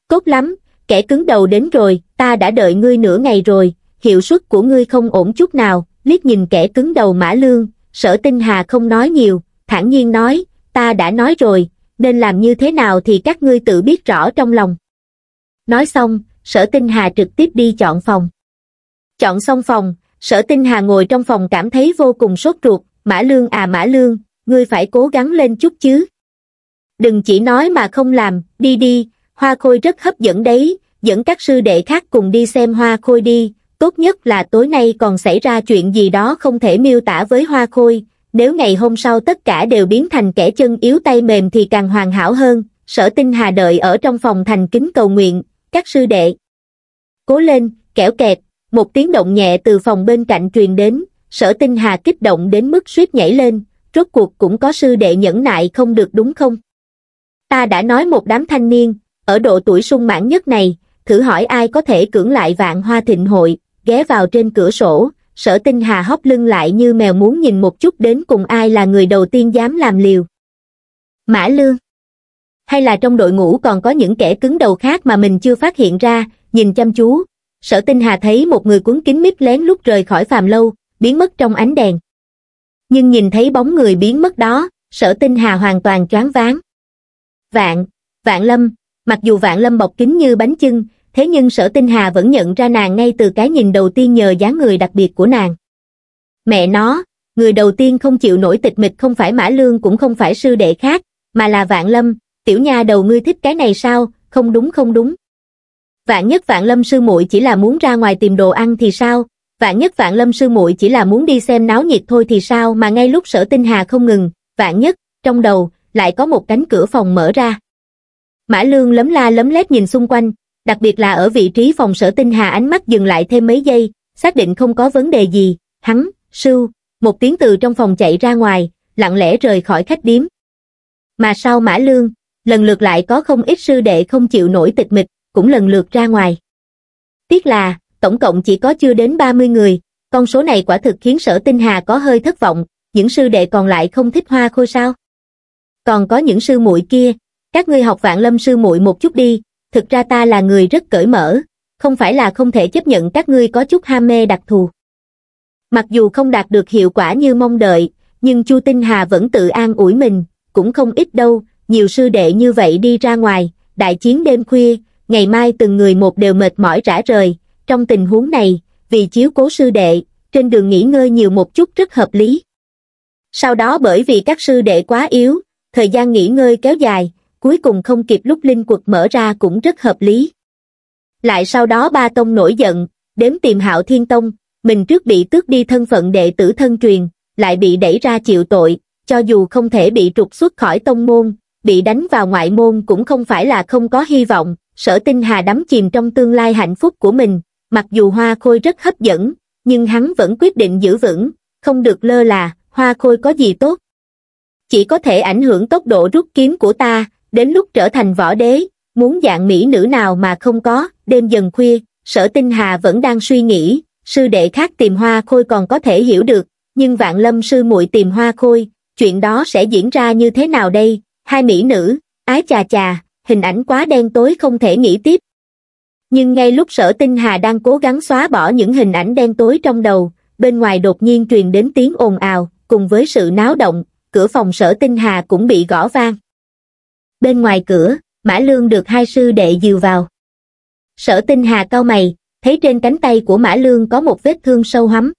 Cốt lắm, kẻ cứng đầu đến rồi, ta đã đợi ngươi nửa ngày rồi, hiệu suất của ngươi không ổn chút nào, liếc nhìn kẻ cứng đầu Mã Lương, sở tinh hà không nói nhiều, thản nhiên nói, ta đã nói rồi, nên làm như thế nào thì các ngươi tự biết rõ trong lòng. Nói xong, sở tinh hà trực tiếp đi chọn phòng. Chọn xong phòng, sở tinh hà ngồi trong phòng cảm thấy vô cùng sốt ruột, mã lương à mã lương, ngươi phải cố gắng lên chút chứ. Đừng chỉ nói mà không làm, đi đi, hoa khôi rất hấp dẫn đấy, dẫn các sư đệ khác cùng đi xem hoa khôi đi, tốt nhất là tối nay còn xảy ra chuyện gì đó không thể miêu tả với hoa khôi, nếu ngày hôm sau tất cả đều biến thành kẻ chân yếu tay mềm thì càng hoàn hảo hơn, sở tinh hà đợi ở trong phòng thành kính cầu nguyện, các sư đệ. Cố lên, kẻo kẹt, một tiếng động nhẹ từ phòng bên cạnh truyền đến, sở tinh hà kích động đến mức suýt nhảy lên, rốt cuộc cũng có sư đệ nhẫn nại không được đúng không? Ta đã nói một đám thanh niên, ở độ tuổi sung mãn nhất này, thử hỏi ai có thể cưỡng lại vạn hoa thịnh hội, ghé vào trên cửa sổ, sở tinh hà hóc lưng lại như mèo muốn nhìn một chút đến cùng ai là người đầu tiên dám làm liều. Mã Lương Hay là trong đội ngũ còn có những kẻ cứng đầu khác mà mình chưa phát hiện ra, nhìn chăm chú, sở tinh hà thấy một người cuốn kín mít lén lút rời khỏi phàm lâu, biến mất trong ánh đèn. Nhưng nhìn thấy bóng người biến mất đó, sở tinh hà hoàn toàn choáng váng. Vạn, vạn lâm, mặc dù vạn lâm bọc kính như bánh chưng, thế nhưng sở tinh hà vẫn nhận ra nàng ngay từ cái nhìn đầu tiên nhờ dáng người đặc biệt của nàng. Mẹ nó, người đầu tiên không chịu nổi tịch mịch không phải Mã Lương cũng không phải sư đệ khác, mà là Vạn Lâm, tiểu nha đầu ngươi thích cái này sao, không đúng không đúng. Vạn nhất Vạn Lâm sư muội chỉ là muốn ra ngoài tìm đồ ăn thì sao, vạn nhất Vạn Lâm sư muội chỉ là muốn đi xem náo nhiệt thôi thì sao mà ngay lúc sở tinh hà không ngừng, vạn nhất, trong đầu, lại có một cánh cửa phòng mở ra. Mã Lương lấm la lấm lét nhìn xung quanh, đặc biệt là ở vị trí phòng sở tinh hà ánh mắt dừng lại thêm mấy giây, xác định không có vấn đề gì, hắn, sưu, một tiếng từ trong phòng chạy ra ngoài, lặng lẽ rời khỏi khách điếm. Mà sau Mã Lương, lần lượt lại có không ít sư đệ không chịu nổi tịch mịch, cũng lần lượt ra ngoài. Tiếc là, tổng cộng chỉ có chưa đến 30 người, con số này quả thực khiến sở tinh hà có hơi thất vọng, những sư đệ còn lại không thích hoa khôi sao. Còn có những sư muội kia, các ngươi học vạn lâm sư muội một chút đi, thực ra ta là người rất cởi mở không phải là không thể chấp nhận các ngươi có chút ham mê đặc thù mặc dù không đạt được hiệu quả như mong đợi nhưng chu tinh hà vẫn tự an ủi mình cũng không ít đâu nhiều sư đệ như vậy đi ra ngoài đại chiến đêm khuya ngày mai từng người một đều mệt mỏi rã rời trong tình huống này vì chiếu cố sư đệ trên đường nghỉ ngơi nhiều một chút rất hợp lý sau đó bởi vì các sư đệ quá yếu thời gian nghỉ ngơi kéo dài cuối cùng không kịp lúc linh quật mở ra cũng rất hợp lý. Lại sau đó ba tông nổi giận, đếm tìm hạo thiên tông, mình trước bị tước đi thân phận đệ tử thân truyền, lại bị đẩy ra chịu tội, cho dù không thể bị trục xuất khỏi tông môn, bị đánh vào ngoại môn cũng không phải là không có hy vọng, sở tinh hà đắm chìm trong tương lai hạnh phúc của mình, mặc dù hoa khôi rất hấp dẫn, nhưng hắn vẫn quyết định giữ vững, không được lơ là, hoa khôi có gì tốt. Chỉ có thể ảnh hưởng tốc độ rút kiếm của ta, đến lúc trở thành võ đế, muốn dạng mỹ nữ nào mà không có, đêm dần khuya, sở tinh hà vẫn đang suy nghĩ, sư đệ khác tìm hoa khôi còn có thể hiểu được, nhưng vạn lâm sư muội tìm hoa khôi, chuyện đó sẽ diễn ra như thế nào đây, hai mỹ nữ, ái chà chà, hình ảnh quá đen tối không thể nghĩ tiếp. Nhưng ngay lúc sở tinh hà đang cố gắng xóa bỏ những hình ảnh đen tối trong đầu, bên ngoài đột nhiên truyền đến tiếng ồn ào, cùng với sự náo động, cửa phòng sở tinh hà cũng bị gõ vang bên ngoài cửa, Mã Lương được hai sư đệ dìu vào. Sở tinh hà cao mày, thấy trên cánh tay của Mã Lương có một vết thương sâu hắm.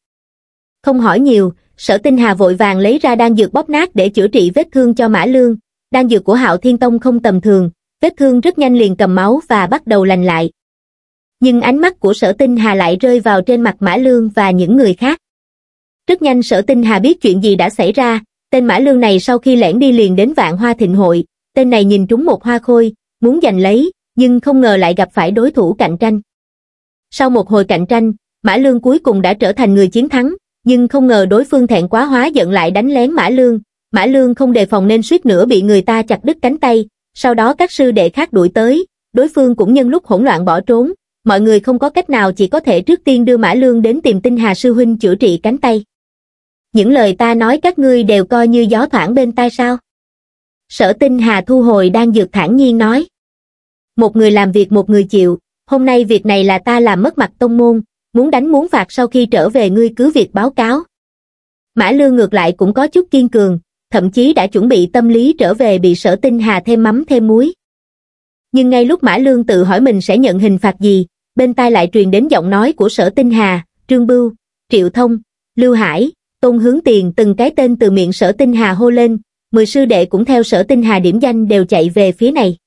Không hỏi nhiều, sở tinh hà vội vàng lấy ra đan dược bóp nát để chữa trị vết thương cho Mã Lương. Đan dược của hạo thiên tông không tầm thường, vết thương rất nhanh liền cầm máu và bắt đầu lành lại. Nhưng ánh mắt của sở tinh hà lại rơi vào trên mặt Mã Lương và những người khác. Rất nhanh sở tinh hà biết chuyện gì đã xảy ra, tên Mã Lương này sau khi lẻn đi liền đến vạn hoa thịnh hội, tên này nhìn trúng một hoa khôi, muốn giành lấy, nhưng không ngờ lại gặp phải đối thủ cạnh tranh. Sau một hồi cạnh tranh, Mã Lương cuối cùng đã trở thành người chiến thắng, nhưng không ngờ đối phương thẹn quá hóa giận lại đánh lén Mã Lương. Mã Lương không đề phòng nên suýt nữa bị người ta chặt đứt cánh tay, sau đó các sư đệ khác đuổi tới, đối phương cũng nhân lúc hỗn loạn bỏ trốn, mọi người không có cách nào chỉ có thể trước tiên đưa Mã Lương đến tìm Tinh Hà Sư Huynh chữa trị cánh tay. Những lời ta nói các ngươi đều coi như gió thoảng bên tai sao? Sở tinh Hà thu hồi đang dược thản nhiên nói. Một người làm việc một người chịu, hôm nay việc này là ta làm mất mặt tông môn, muốn đánh muốn phạt sau khi trở về ngươi cứ việc báo cáo. Mã Lương ngược lại cũng có chút kiên cường, thậm chí đã chuẩn bị tâm lý trở về bị sở tinh Hà thêm mắm thêm muối. Nhưng ngay lúc Mã Lương tự hỏi mình sẽ nhận hình phạt gì, bên tai lại truyền đến giọng nói của sở tinh Hà, Trương Bưu, Triệu Thông, Lưu Hải, Tôn Hướng Tiền từng cái tên từ miệng sở tinh Hà hô lên, mười sư đệ cũng theo sở tinh hà điểm danh đều chạy về phía này.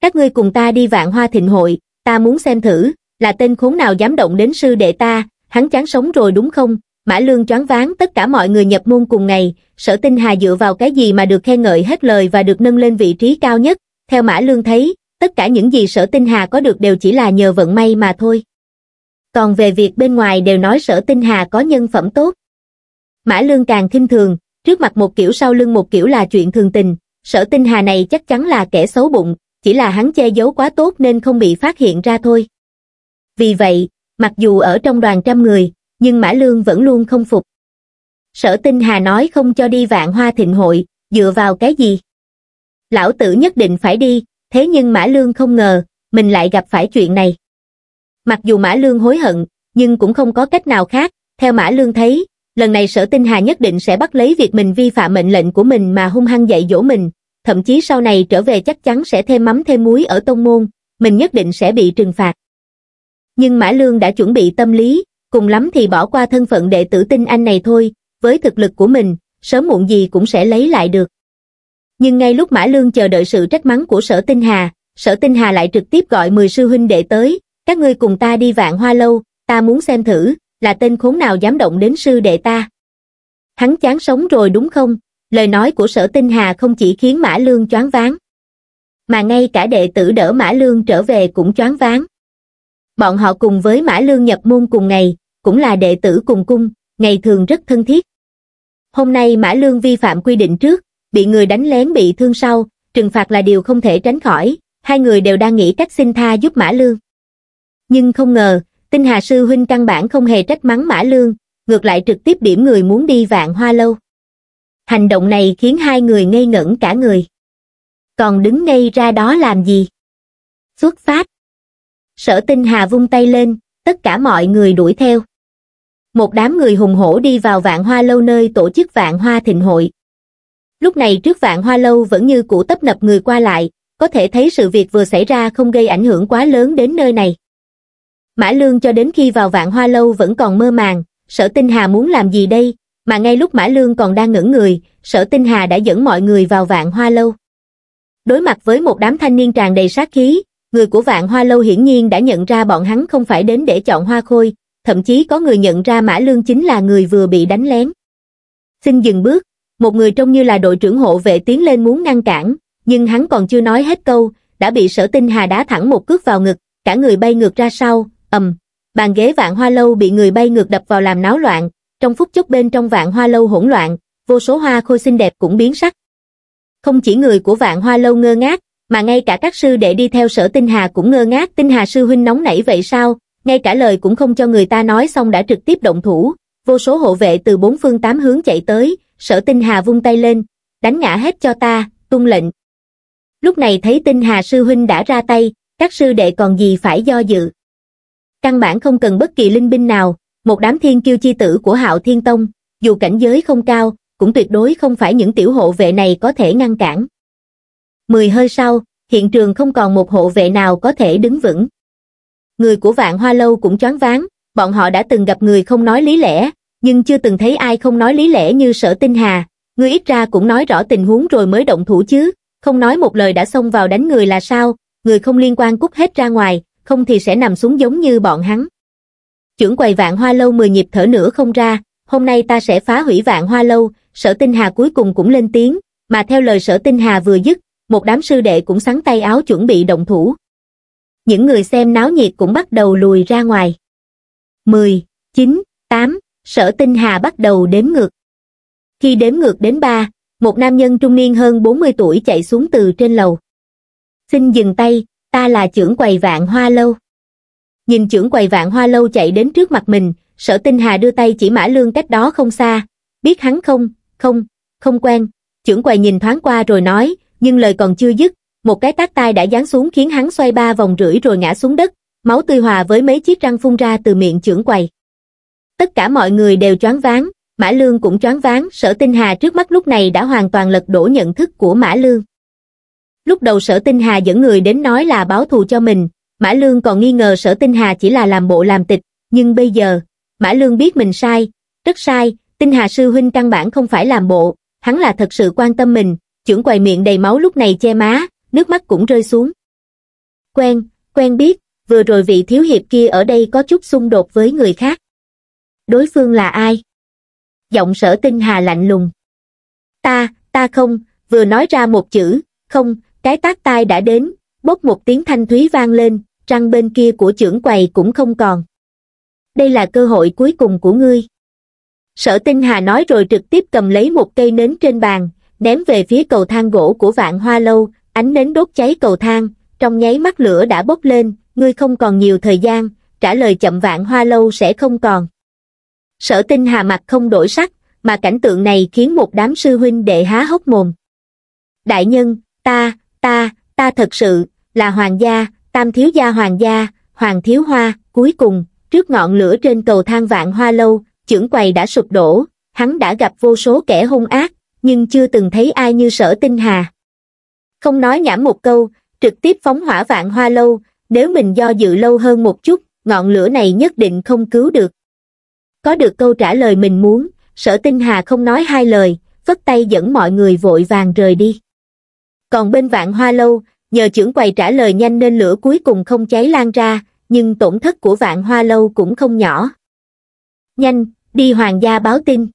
Các ngươi cùng ta đi vạn hoa thịnh hội, ta muốn xem thử, là tên khốn nào dám động đến sư đệ ta, hắn chán sống rồi đúng không? Mã Lương choáng váng tất cả mọi người nhập môn cùng ngày, sở tinh hà dựa vào cái gì mà được khen ngợi hết lời và được nâng lên vị trí cao nhất, theo Mã Lương thấy, tất cả những gì sở tinh hà có được đều chỉ là nhờ vận may mà thôi. Còn về việc bên ngoài đều nói sở tinh hà có nhân phẩm tốt. Mã Lương càng kinh thường, trước mặt một kiểu sau lưng một kiểu là chuyện thường tình, sở tinh hà này chắc chắn là kẻ xấu bụng, chỉ là hắn che giấu quá tốt nên không bị phát hiện ra thôi. Vì vậy, mặc dù ở trong đoàn trăm người, nhưng Mã Lương vẫn luôn không phục. Sở tinh hà nói không cho đi vạn hoa thịnh hội, dựa vào cái gì? Lão tử nhất định phải đi, thế nhưng Mã Lương không ngờ, mình lại gặp phải chuyện này. Mặc dù Mã Lương hối hận, nhưng cũng không có cách nào khác, theo Mã Lương thấy, lần này sở tinh hà nhất định sẽ bắt lấy việc mình vi phạm mệnh lệnh của mình mà hung hăng dạy dỗ mình, thậm chí sau này trở về chắc chắn sẽ thêm mắm thêm muối ở tông môn, mình nhất định sẽ bị trừng phạt. Nhưng Mã Lương đã chuẩn bị tâm lý, cùng lắm thì bỏ qua thân phận đệ tử tinh anh này thôi, với thực lực của mình, sớm muộn gì cũng sẽ lấy lại được. Nhưng ngay lúc Mã Lương chờ đợi sự trách mắng của sở tinh hà, sở tinh hà lại trực tiếp gọi 10 sư huynh đệ tới, các ngươi cùng ta đi vạn hoa lâu, ta muốn xem thử, là tên khốn nào dám động đến sư đệ ta. Hắn chán sống rồi đúng không? Lời nói của sở tinh hà không chỉ khiến Mã Lương choáng váng, mà ngay cả đệ tử đỡ Mã Lương trở về cũng choáng váng. Bọn họ cùng với Mã Lương nhập môn cùng ngày, cũng là đệ tử cùng cung, ngày thường rất thân thiết. Hôm nay Mã Lương vi phạm quy định trước, bị người đánh lén bị thương sau, trừng phạt là điều không thể tránh khỏi, hai người đều đang nghĩ cách xin tha giúp Mã Lương. Nhưng không ngờ, tinh hà sư huynh căn bản không hề trách mắng mã lương ngược lại trực tiếp điểm người muốn đi vạn hoa lâu hành động này khiến hai người ngây ngẩn cả người còn đứng ngay ra đó làm gì xuất phát sở tinh hà vung tay lên tất cả mọi người đuổi theo một đám người hùng hổ đi vào vạn hoa lâu nơi tổ chức vạn hoa thịnh hội lúc này trước vạn hoa lâu vẫn như cũ tấp nập người qua lại có thể thấy sự việc vừa xảy ra không gây ảnh hưởng quá lớn đến nơi này Mã Lương cho đến khi vào vạn hoa lâu vẫn còn mơ màng, sở tinh hà muốn làm gì đây, mà ngay lúc Mã Lương còn đang ngẩn người, sở tinh hà đã dẫn mọi người vào vạn hoa lâu. Đối mặt với một đám thanh niên tràn đầy sát khí, người của vạn hoa lâu hiển nhiên đã nhận ra bọn hắn không phải đến để chọn hoa khôi, thậm chí có người nhận ra Mã Lương chính là người vừa bị đánh lén. Xin dừng bước, một người trông như là đội trưởng hộ vệ tiến lên muốn ngăn cản, nhưng hắn còn chưa nói hết câu, đã bị sở tinh hà đá thẳng một cước vào ngực, cả người bay ngược ra sau, ầm, bàn ghế vạn hoa lâu bị người bay ngược đập vào làm náo loạn, trong phút chốc bên trong vạn hoa lâu hỗn loạn, vô số hoa khôi xinh đẹp cũng biến sắc. Không chỉ người của vạn hoa lâu ngơ ngác, mà ngay cả các sư đệ đi theo sở tinh hà cũng ngơ ngác tinh hà sư huynh nóng nảy vậy sao, ngay cả lời cũng không cho người ta nói xong đã trực tiếp động thủ, vô số hộ vệ từ bốn phương tám hướng chạy tới, sở tinh hà vung tay lên, đánh ngã hết cho ta, tung lệnh. Lúc này thấy tinh hà sư huynh đã ra tay, các sư đệ còn gì phải do dự. Căn bản không cần bất kỳ linh binh nào, một đám thiên kiêu chi tử của hạo thiên tông, dù cảnh giới không cao, cũng tuyệt đối không phải những tiểu hộ vệ này có thể ngăn cản. Mười hơi sau, hiện trường không còn một hộ vệ nào có thể đứng vững. Người của vạn hoa lâu cũng choáng váng, bọn họ đã từng gặp người không nói lý lẽ, nhưng chưa từng thấy ai không nói lý lẽ như sở tinh hà. Người ít ra cũng nói rõ tình huống rồi mới động thủ chứ, không nói một lời đã xông vào đánh người là sao, người không liên quan cút hết ra ngoài, không thì sẽ nằm xuống giống như bọn hắn. Chưởng quầy vạn hoa lâu 10 nhịp thở nữa không ra, hôm nay ta sẽ phá hủy vạn hoa lâu, sở tinh hà cuối cùng cũng lên tiếng, mà theo lời sở tinh hà vừa dứt, một đám sư đệ cũng sắn tay áo chuẩn bị động thủ. Những người xem náo nhiệt cũng bắt đầu lùi ra ngoài. 10, 9, 8, sở tinh hà bắt đầu đếm ngược. Khi đếm ngược đến 3, một nam nhân trung niên hơn 40 tuổi chạy xuống từ trên lầu. Xin dừng tay, ta là trưởng quầy vạn hoa lâu. Nhìn trưởng quầy vạn hoa lâu chạy đến trước mặt mình, sở tinh hà đưa tay chỉ mã lương cách đó không xa, biết hắn không, không, không quen. Trưởng quầy nhìn thoáng qua rồi nói, nhưng lời còn chưa dứt, một cái tác tai đã giáng xuống khiến hắn xoay ba vòng rưỡi rồi ngã xuống đất, máu tươi hòa với mấy chiếc răng phun ra từ miệng trưởng quầy. Tất cả mọi người đều choáng váng, Mã Lương cũng choáng váng, Sở Tinh Hà trước mắt lúc này đã hoàn toàn lật đổ nhận thức của Mã Lương. Lúc đầu sở tinh hà dẫn người đến nói là báo thù cho mình, Mã Lương còn nghi ngờ sở tinh hà chỉ là làm bộ làm tịch, nhưng bây giờ, Mã Lương biết mình sai, rất sai, tinh hà sư huynh căn bản không phải làm bộ, hắn là thật sự quan tâm mình, trưởng quầy miệng đầy máu lúc này che má, nước mắt cũng rơi xuống. Quen, quen biết, vừa rồi vị thiếu hiệp kia ở đây có chút xung đột với người khác. Đối phương là ai? Giọng sở tinh hà lạnh lùng. Ta, ta không, vừa nói ra một chữ, không, cái tác tai đã đến, bốc một tiếng thanh thúy vang lên, răng bên kia của trưởng quầy cũng không còn. Đây là cơ hội cuối cùng của ngươi. Sở Tinh Hà nói rồi trực tiếp cầm lấy một cây nến trên bàn, ném về phía cầu thang gỗ của vạn hoa lâu, ánh nến đốt cháy cầu thang, trong nháy mắt lửa đã bốc lên, ngươi không còn nhiều thời gian, trả lời chậm vạn hoa lâu sẽ không còn. Sở Tinh Hà mặt không đổi sắc, mà cảnh tượng này khiến một đám sư huynh đệ há hốc mồm. Đại nhân, ta, ta ta thật sự là hoàng gia tam thiếu gia hoàng gia hoàng thiếu hoa cuối cùng trước ngọn lửa trên cầu thang vạn hoa lâu chưởng quầy đã sụp đổ hắn đã gặp vô số kẻ hung ác nhưng chưa từng thấy ai như sở tinh hà không nói nhảm một câu trực tiếp phóng hỏa vạn hoa lâu nếu mình do dự lâu hơn một chút ngọn lửa này nhất định không cứu được có được câu trả lời mình muốn sở tinh hà không nói hai lời vất tay dẫn mọi người vội vàng rời đi còn bên vạn hoa lâu, nhờ trưởng quầy trả lời nhanh nên lửa cuối cùng không cháy lan ra, nhưng tổn thất của vạn hoa lâu cũng không nhỏ. Nhanh, đi hoàng gia báo tin.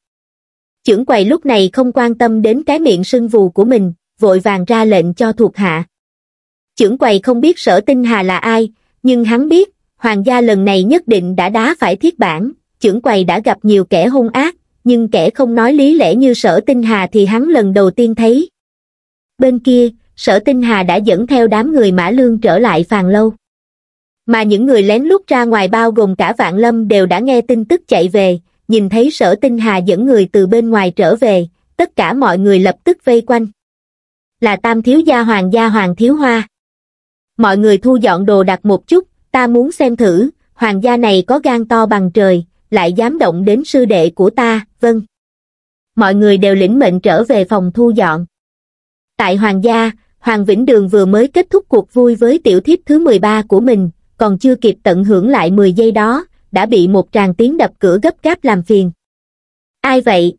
Trưởng quầy lúc này không quan tâm đến cái miệng sưng vù của mình, vội vàng ra lệnh cho thuộc hạ. Trưởng quầy không biết sở tinh hà là ai, nhưng hắn biết, hoàng gia lần này nhất định đã đá phải thiết bản, trưởng quầy đã gặp nhiều kẻ hung ác, nhưng kẻ không nói lý lẽ như sở tinh hà thì hắn lần đầu tiên thấy bên kia sở tinh hà đã dẫn theo đám người mã lương trở lại phàn lâu mà những người lén lút ra ngoài bao gồm cả vạn lâm đều đã nghe tin tức chạy về nhìn thấy sở tinh hà dẫn người từ bên ngoài trở về tất cả mọi người lập tức vây quanh là tam thiếu gia hoàng gia hoàng thiếu hoa mọi người thu dọn đồ đặt một chút ta muốn xem thử hoàng gia này có gan to bằng trời lại dám động đến sư đệ của ta vâng mọi người đều lĩnh mệnh trở về phòng thu dọn Tại Hoàng gia, Hoàng Vĩnh Đường vừa mới kết thúc cuộc vui với tiểu thiếp thứ 13 của mình, còn chưa kịp tận hưởng lại 10 giây đó, đã bị một tràng tiếng đập cửa gấp gáp làm phiền. Ai vậy?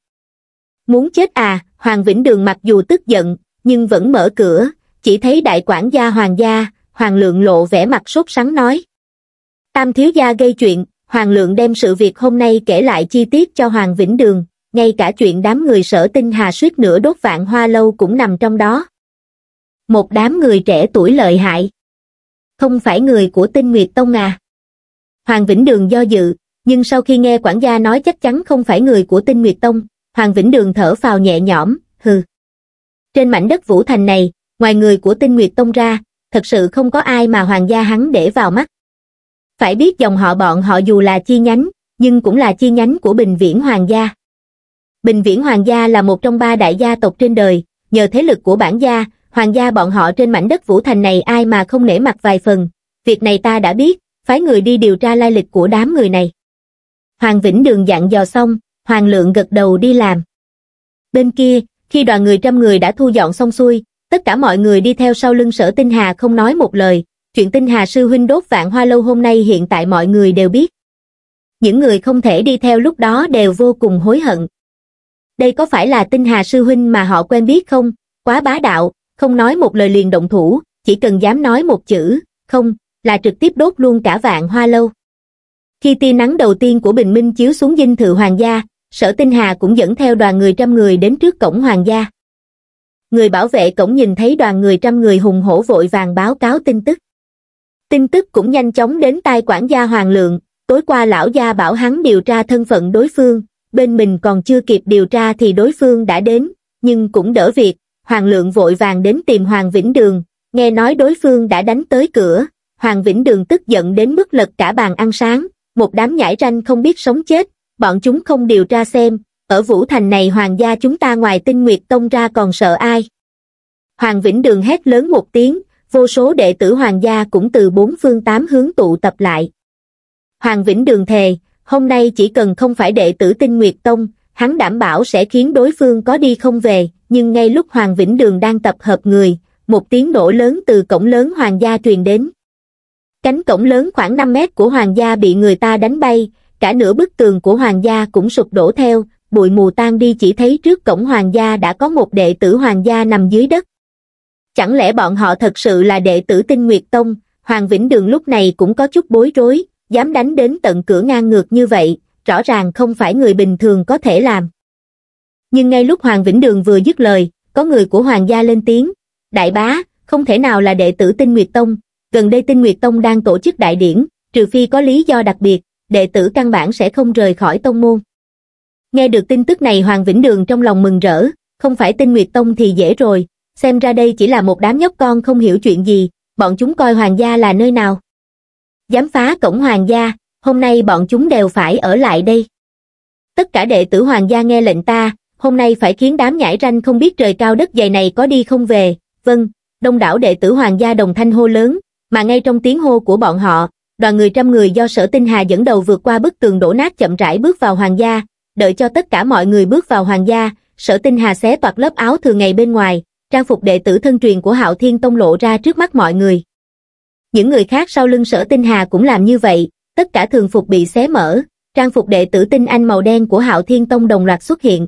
Muốn chết à, Hoàng Vĩnh Đường mặc dù tức giận, nhưng vẫn mở cửa, chỉ thấy đại quản gia Hoàng gia, Hoàng Lượng lộ vẻ mặt sốt sắng nói. Tam thiếu gia gây chuyện, Hoàng Lượng đem sự việc hôm nay kể lại chi tiết cho Hoàng Vĩnh Đường, ngay cả chuyện đám người sở tinh hà suýt nửa đốt vạn hoa lâu cũng nằm trong đó. Một đám người trẻ tuổi lợi hại. Không phải người của tinh Nguyệt Tông à. Hoàng Vĩnh Đường do dự, nhưng sau khi nghe quản gia nói chắc chắn không phải người của tinh Nguyệt Tông, Hoàng Vĩnh Đường thở phào nhẹ nhõm, hừ. Trên mảnh đất Vũ Thành này, ngoài người của tinh Nguyệt Tông ra, thật sự không có ai mà hoàng gia hắn để vào mắt. Phải biết dòng họ bọn họ dù là chi nhánh, nhưng cũng là chi nhánh của bình viễn hoàng gia. Bình Viễn Hoàng gia là một trong ba đại gia tộc trên đời, nhờ thế lực của bản gia, hoàng gia bọn họ trên mảnh đất Vũ Thành này ai mà không nể mặt vài phần. Việc này ta đã biết, phái người đi điều tra lai lịch của đám người này. Hoàng Vĩnh Đường dặn dò xong, Hoàng Lượng gật đầu đi làm. Bên kia, khi đoàn người trăm người đã thu dọn xong xuôi, tất cả mọi người đi theo sau lưng sở Tinh Hà không nói một lời, chuyện Tinh Hà sư huynh đốt vạn hoa lâu hôm nay hiện tại mọi người đều biết. Những người không thể đi theo lúc đó đều vô cùng hối hận đây có phải là tinh hà sư huynh mà họ quen biết không? Quá bá đạo, không nói một lời liền động thủ, chỉ cần dám nói một chữ, không, là trực tiếp đốt luôn cả vạn hoa lâu. Khi tia nắng đầu tiên của bình minh chiếu xuống dinh thự hoàng gia, sở tinh hà cũng dẫn theo đoàn người trăm người đến trước cổng hoàng gia. Người bảo vệ cổng nhìn thấy đoàn người trăm người hùng hổ vội vàng báo cáo tin tức. Tin tức cũng nhanh chóng đến tai quản gia hoàng lượng, tối qua lão gia bảo hắn điều tra thân phận đối phương, bên mình còn chưa kịp điều tra thì đối phương đã đến, nhưng cũng đỡ việc, Hoàng Lượng vội vàng đến tìm Hoàng Vĩnh Đường, nghe nói đối phương đã đánh tới cửa, Hoàng Vĩnh Đường tức giận đến mức lật cả bàn ăn sáng, một đám nhãi ranh không biết sống chết, bọn chúng không điều tra xem, ở Vũ Thành này Hoàng gia chúng ta ngoài tinh nguyệt tông ra còn sợ ai. Hoàng Vĩnh Đường hét lớn một tiếng, vô số đệ tử Hoàng gia cũng từ bốn phương tám hướng tụ tập lại. Hoàng Vĩnh Đường thề, hôm nay chỉ cần không phải đệ tử tinh Nguyệt Tông, hắn đảm bảo sẽ khiến đối phương có đi không về, nhưng ngay lúc Hoàng Vĩnh Đường đang tập hợp người, một tiếng nổ lớn từ cổng lớn Hoàng gia truyền đến. Cánh cổng lớn khoảng 5 mét của Hoàng gia bị người ta đánh bay, cả nửa bức tường của Hoàng gia cũng sụp đổ theo, bụi mù tan đi chỉ thấy trước cổng Hoàng gia đã có một đệ tử Hoàng gia nằm dưới đất. Chẳng lẽ bọn họ thật sự là đệ tử tinh Nguyệt Tông, Hoàng Vĩnh Đường lúc này cũng có chút bối rối, dám đánh đến tận cửa ngang ngược như vậy, rõ ràng không phải người bình thường có thể làm. Nhưng ngay lúc Hoàng Vĩnh Đường vừa dứt lời, có người của Hoàng gia lên tiếng, Đại bá, không thể nào là đệ tử Tinh Nguyệt Tông, gần đây Tinh Nguyệt Tông đang tổ chức đại điển, trừ phi có lý do đặc biệt, đệ tử căn bản sẽ không rời khỏi tông môn. Nghe được tin tức này Hoàng Vĩnh Đường trong lòng mừng rỡ, không phải Tinh Nguyệt Tông thì dễ rồi, xem ra đây chỉ là một đám nhóc con không hiểu chuyện gì, bọn chúng coi Hoàng gia là nơi nào dám phá cổng hoàng gia hôm nay bọn chúng đều phải ở lại đây tất cả đệ tử hoàng gia nghe lệnh ta hôm nay phải khiến đám nhãi ranh không biết trời cao đất dày này có đi không về vâng đông đảo đệ tử hoàng gia đồng thanh hô lớn mà ngay trong tiếng hô của bọn họ đoàn người trăm người do sở tinh hà dẫn đầu vượt qua bức tường đổ nát chậm rãi bước vào hoàng gia đợi cho tất cả mọi người bước vào hoàng gia sở tinh hà xé toạc lớp áo thường ngày bên ngoài trang phục đệ tử thân truyền của hạo thiên tông lộ ra trước mắt mọi người những người khác sau lưng sở tinh hà cũng làm như vậy, tất cả thường phục bị xé mở, trang phục đệ tử tinh anh màu đen của hạo thiên tông đồng loạt xuất hiện.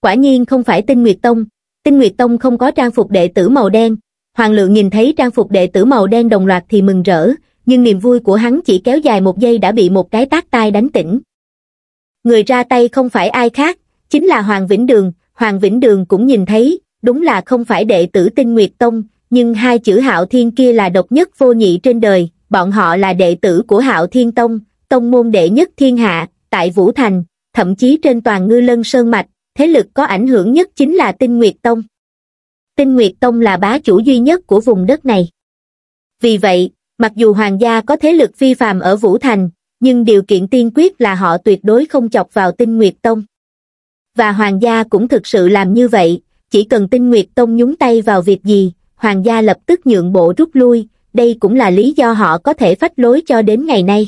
Quả nhiên không phải tinh nguyệt tông, tinh nguyệt tông không có trang phục đệ tử màu đen, hoàng lượng nhìn thấy trang phục đệ tử màu đen đồng loạt thì mừng rỡ, nhưng niềm vui của hắn chỉ kéo dài một giây đã bị một cái tác tai đánh tỉnh. Người ra tay không phải ai khác, chính là Hoàng Vĩnh Đường, Hoàng Vĩnh Đường cũng nhìn thấy, đúng là không phải đệ tử tinh Nguyệt Tông, nhưng hai chữ hạo thiên kia là độc nhất vô nhị trên đời, bọn họ là đệ tử của hạo thiên tông, tông môn đệ nhất thiên hạ, tại Vũ Thành, thậm chí trên toàn ngư lân sơn mạch, thế lực có ảnh hưởng nhất chính là tinh nguyệt tông. Tinh nguyệt tông là bá chủ duy nhất của vùng đất này. Vì vậy, mặc dù hoàng gia có thế lực phi phàm ở Vũ Thành, nhưng điều kiện tiên quyết là họ tuyệt đối không chọc vào tinh nguyệt tông. Và hoàng gia cũng thực sự làm như vậy, chỉ cần tinh nguyệt tông nhúng tay vào việc gì, hoàng gia lập tức nhượng bộ rút lui, đây cũng là lý do họ có thể phách lối cho đến ngày nay.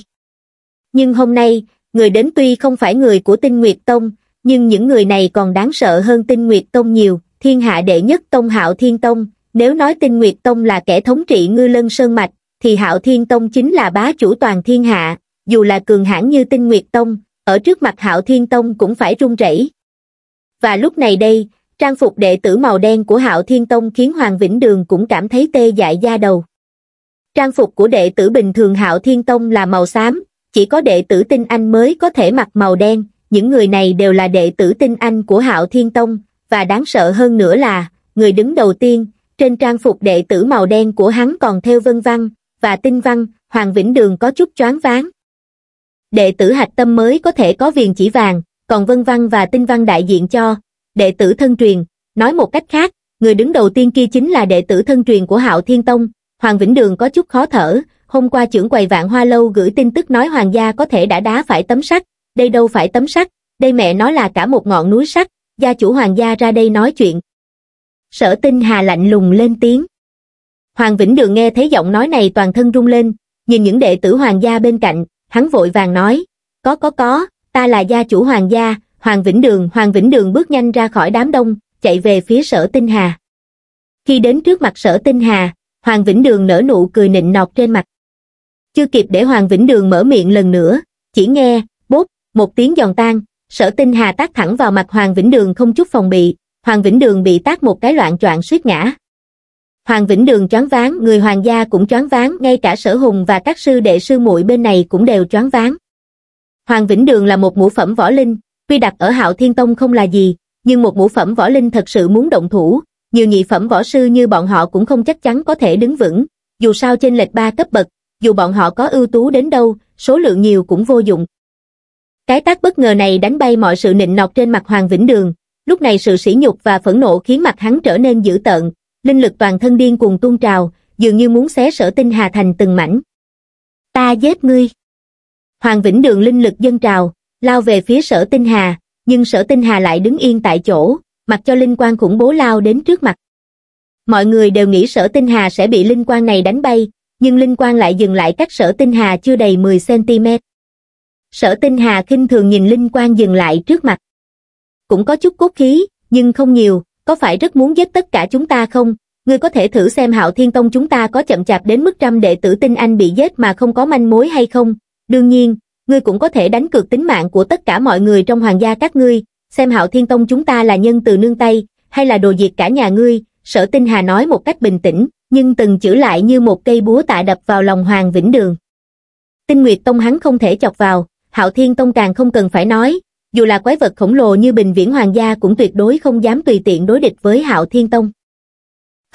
Nhưng hôm nay, người đến tuy không phải người của tinh Nguyệt Tông, nhưng những người này còn đáng sợ hơn tinh Nguyệt Tông nhiều, thiên hạ đệ nhất Tông Hạo Thiên Tông, nếu nói tinh Nguyệt Tông là kẻ thống trị ngư lân sơn mạch, thì Hạo Thiên Tông chính là bá chủ toàn thiên hạ, dù là cường hãn như tinh Nguyệt Tông, ở trước mặt Hạo Thiên Tông cũng phải run rẩy. Và lúc này đây, Trang phục đệ tử màu đen của Hạo Thiên Tông khiến Hoàng Vĩnh Đường cũng cảm thấy tê dại da đầu. Trang phục của đệ tử bình thường Hạo Thiên Tông là màu xám, chỉ có đệ tử tinh anh mới có thể mặc màu đen, những người này đều là đệ tử tinh anh của Hạo Thiên Tông, và đáng sợ hơn nữa là, người đứng đầu tiên, trên trang phục đệ tử màu đen của hắn còn theo vân văn, và tinh văn, Hoàng Vĩnh Đường có chút choáng váng. Đệ tử hạch tâm mới có thể có viền chỉ vàng, còn vân văn và tinh văn đại diện cho, đệ tử thân truyền, nói một cách khác, người đứng đầu tiên kia chính là đệ tử thân truyền của Hạo Thiên Tông, Hoàng Vĩnh Đường có chút khó thở, hôm qua trưởng quầy Vạn Hoa Lâu gửi tin tức nói hoàng gia có thể đã đá phải tấm sắt, đây đâu phải tấm sắt, đây mẹ nó là cả một ngọn núi sắt, gia chủ hoàng gia ra đây nói chuyện. Sở tinh hà lạnh lùng lên tiếng. Hoàng Vĩnh Đường nghe thấy giọng nói này toàn thân rung lên, nhìn những đệ tử hoàng gia bên cạnh, hắn vội vàng nói, có có có, ta là gia chủ hoàng gia, Hoàng Vĩnh Đường, Hoàng Vĩnh Đường bước nhanh ra khỏi đám đông, chạy về phía sở tinh hà. Khi đến trước mặt sở tinh hà, Hoàng Vĩnh Đường nở nụ cười nịnh nọt trên mặt. Chưa kịp để Hoàng Vĩnh Đường mở miệng lần nữa, chỉ nghe, bốp, một tiếng giòn tan, sở tinh hà tác thẳng vào mặt Hoàng Vĩnh Đường không chút phòng bị, Hoàng Vĩnh Đường bị tác một cái loạn choạng suýt ngã. Hoàng Vĩnh Đường choáng váng, người hoàng gia cũng choáng váng, ngay cả sở hùng và các sư đệ sư muội bên này cũng đều choáng váng. Hoàng Vĩnh Đường là một ngũ phẩm võ linh, Tuy đặt ở hạo thiên tông không là gì, nhưng một ngũ phẩm võ linh thật sự muốn động thủ, nhiều nhị phẩm võ sư như bọn họ cũng không chắc chắn có thể đứng vững, dù sao trên lệch ba cấp bậc, dù bọn họ có ưu tú đến đâu, số lượng nhiều cũng vô dụng. Cái tác bất ngờ này đánh bay mọi sự nịnh nọt trên mặt Hoàng Vĩnh Đường, lúc này sự sỉ nhục và phẫn nộ khiến mặt hắn trở nên dữ tợn, linh lực toàn thân điên cuồng tuôn trào, dường như muốn xé sở tinh hà thành từng mảnh. Ta giết ngươi. Hoàng Vĩnh Đường linh lực dân trào, lao về phía sở tinh hà, nhưng sở tinh hà lại đứng yên tại chỗ, mặc cho linh quan khủng bố lao đến trước mặt. Mọi người đều nghĩ sở tinh hà sẽ bị linh quan này đánh bay, nhưng linh quan lại dừng lại cách sở tinh hà chưa đầy 10cm. Sở tinh hà khinh thường nhìn linh quan dừng lại trước mặt. Cũng có chút cốt khí, nhưng không nhiều, có phải rất muốn giết tất cả chúng ta không? Ngươi có thể thử xem hạo thiên tông chúng ta có chậm chạp đến mức trăm đệ tử tinh anh bị giết mà không có manh mối hay không? Đương nhiên, ngươi cũng có thể đánh cược tính mạng của tất cả mọi người trong hoàng gia các ngươi, xem hạo thiên tông chúng ta là nhân từ nương tay, hay là đồ diệt cả nhà ngươi, sở tinh hà nói một cách bình tĩnh, nhưng từng chữ lại như một cây búa tạ đập vào lòng hoàng vĩnh đường. Tinh Nguyệt Tông hắn không thể chọc vào, Hạo Thiên Tông càng không cần phải nói, dù là quái vật khổng lồ như Bình Viễn Hoàng gia cũng tuyệt đối không dám tùy tiện đối địch với Hạo Thiên Tông.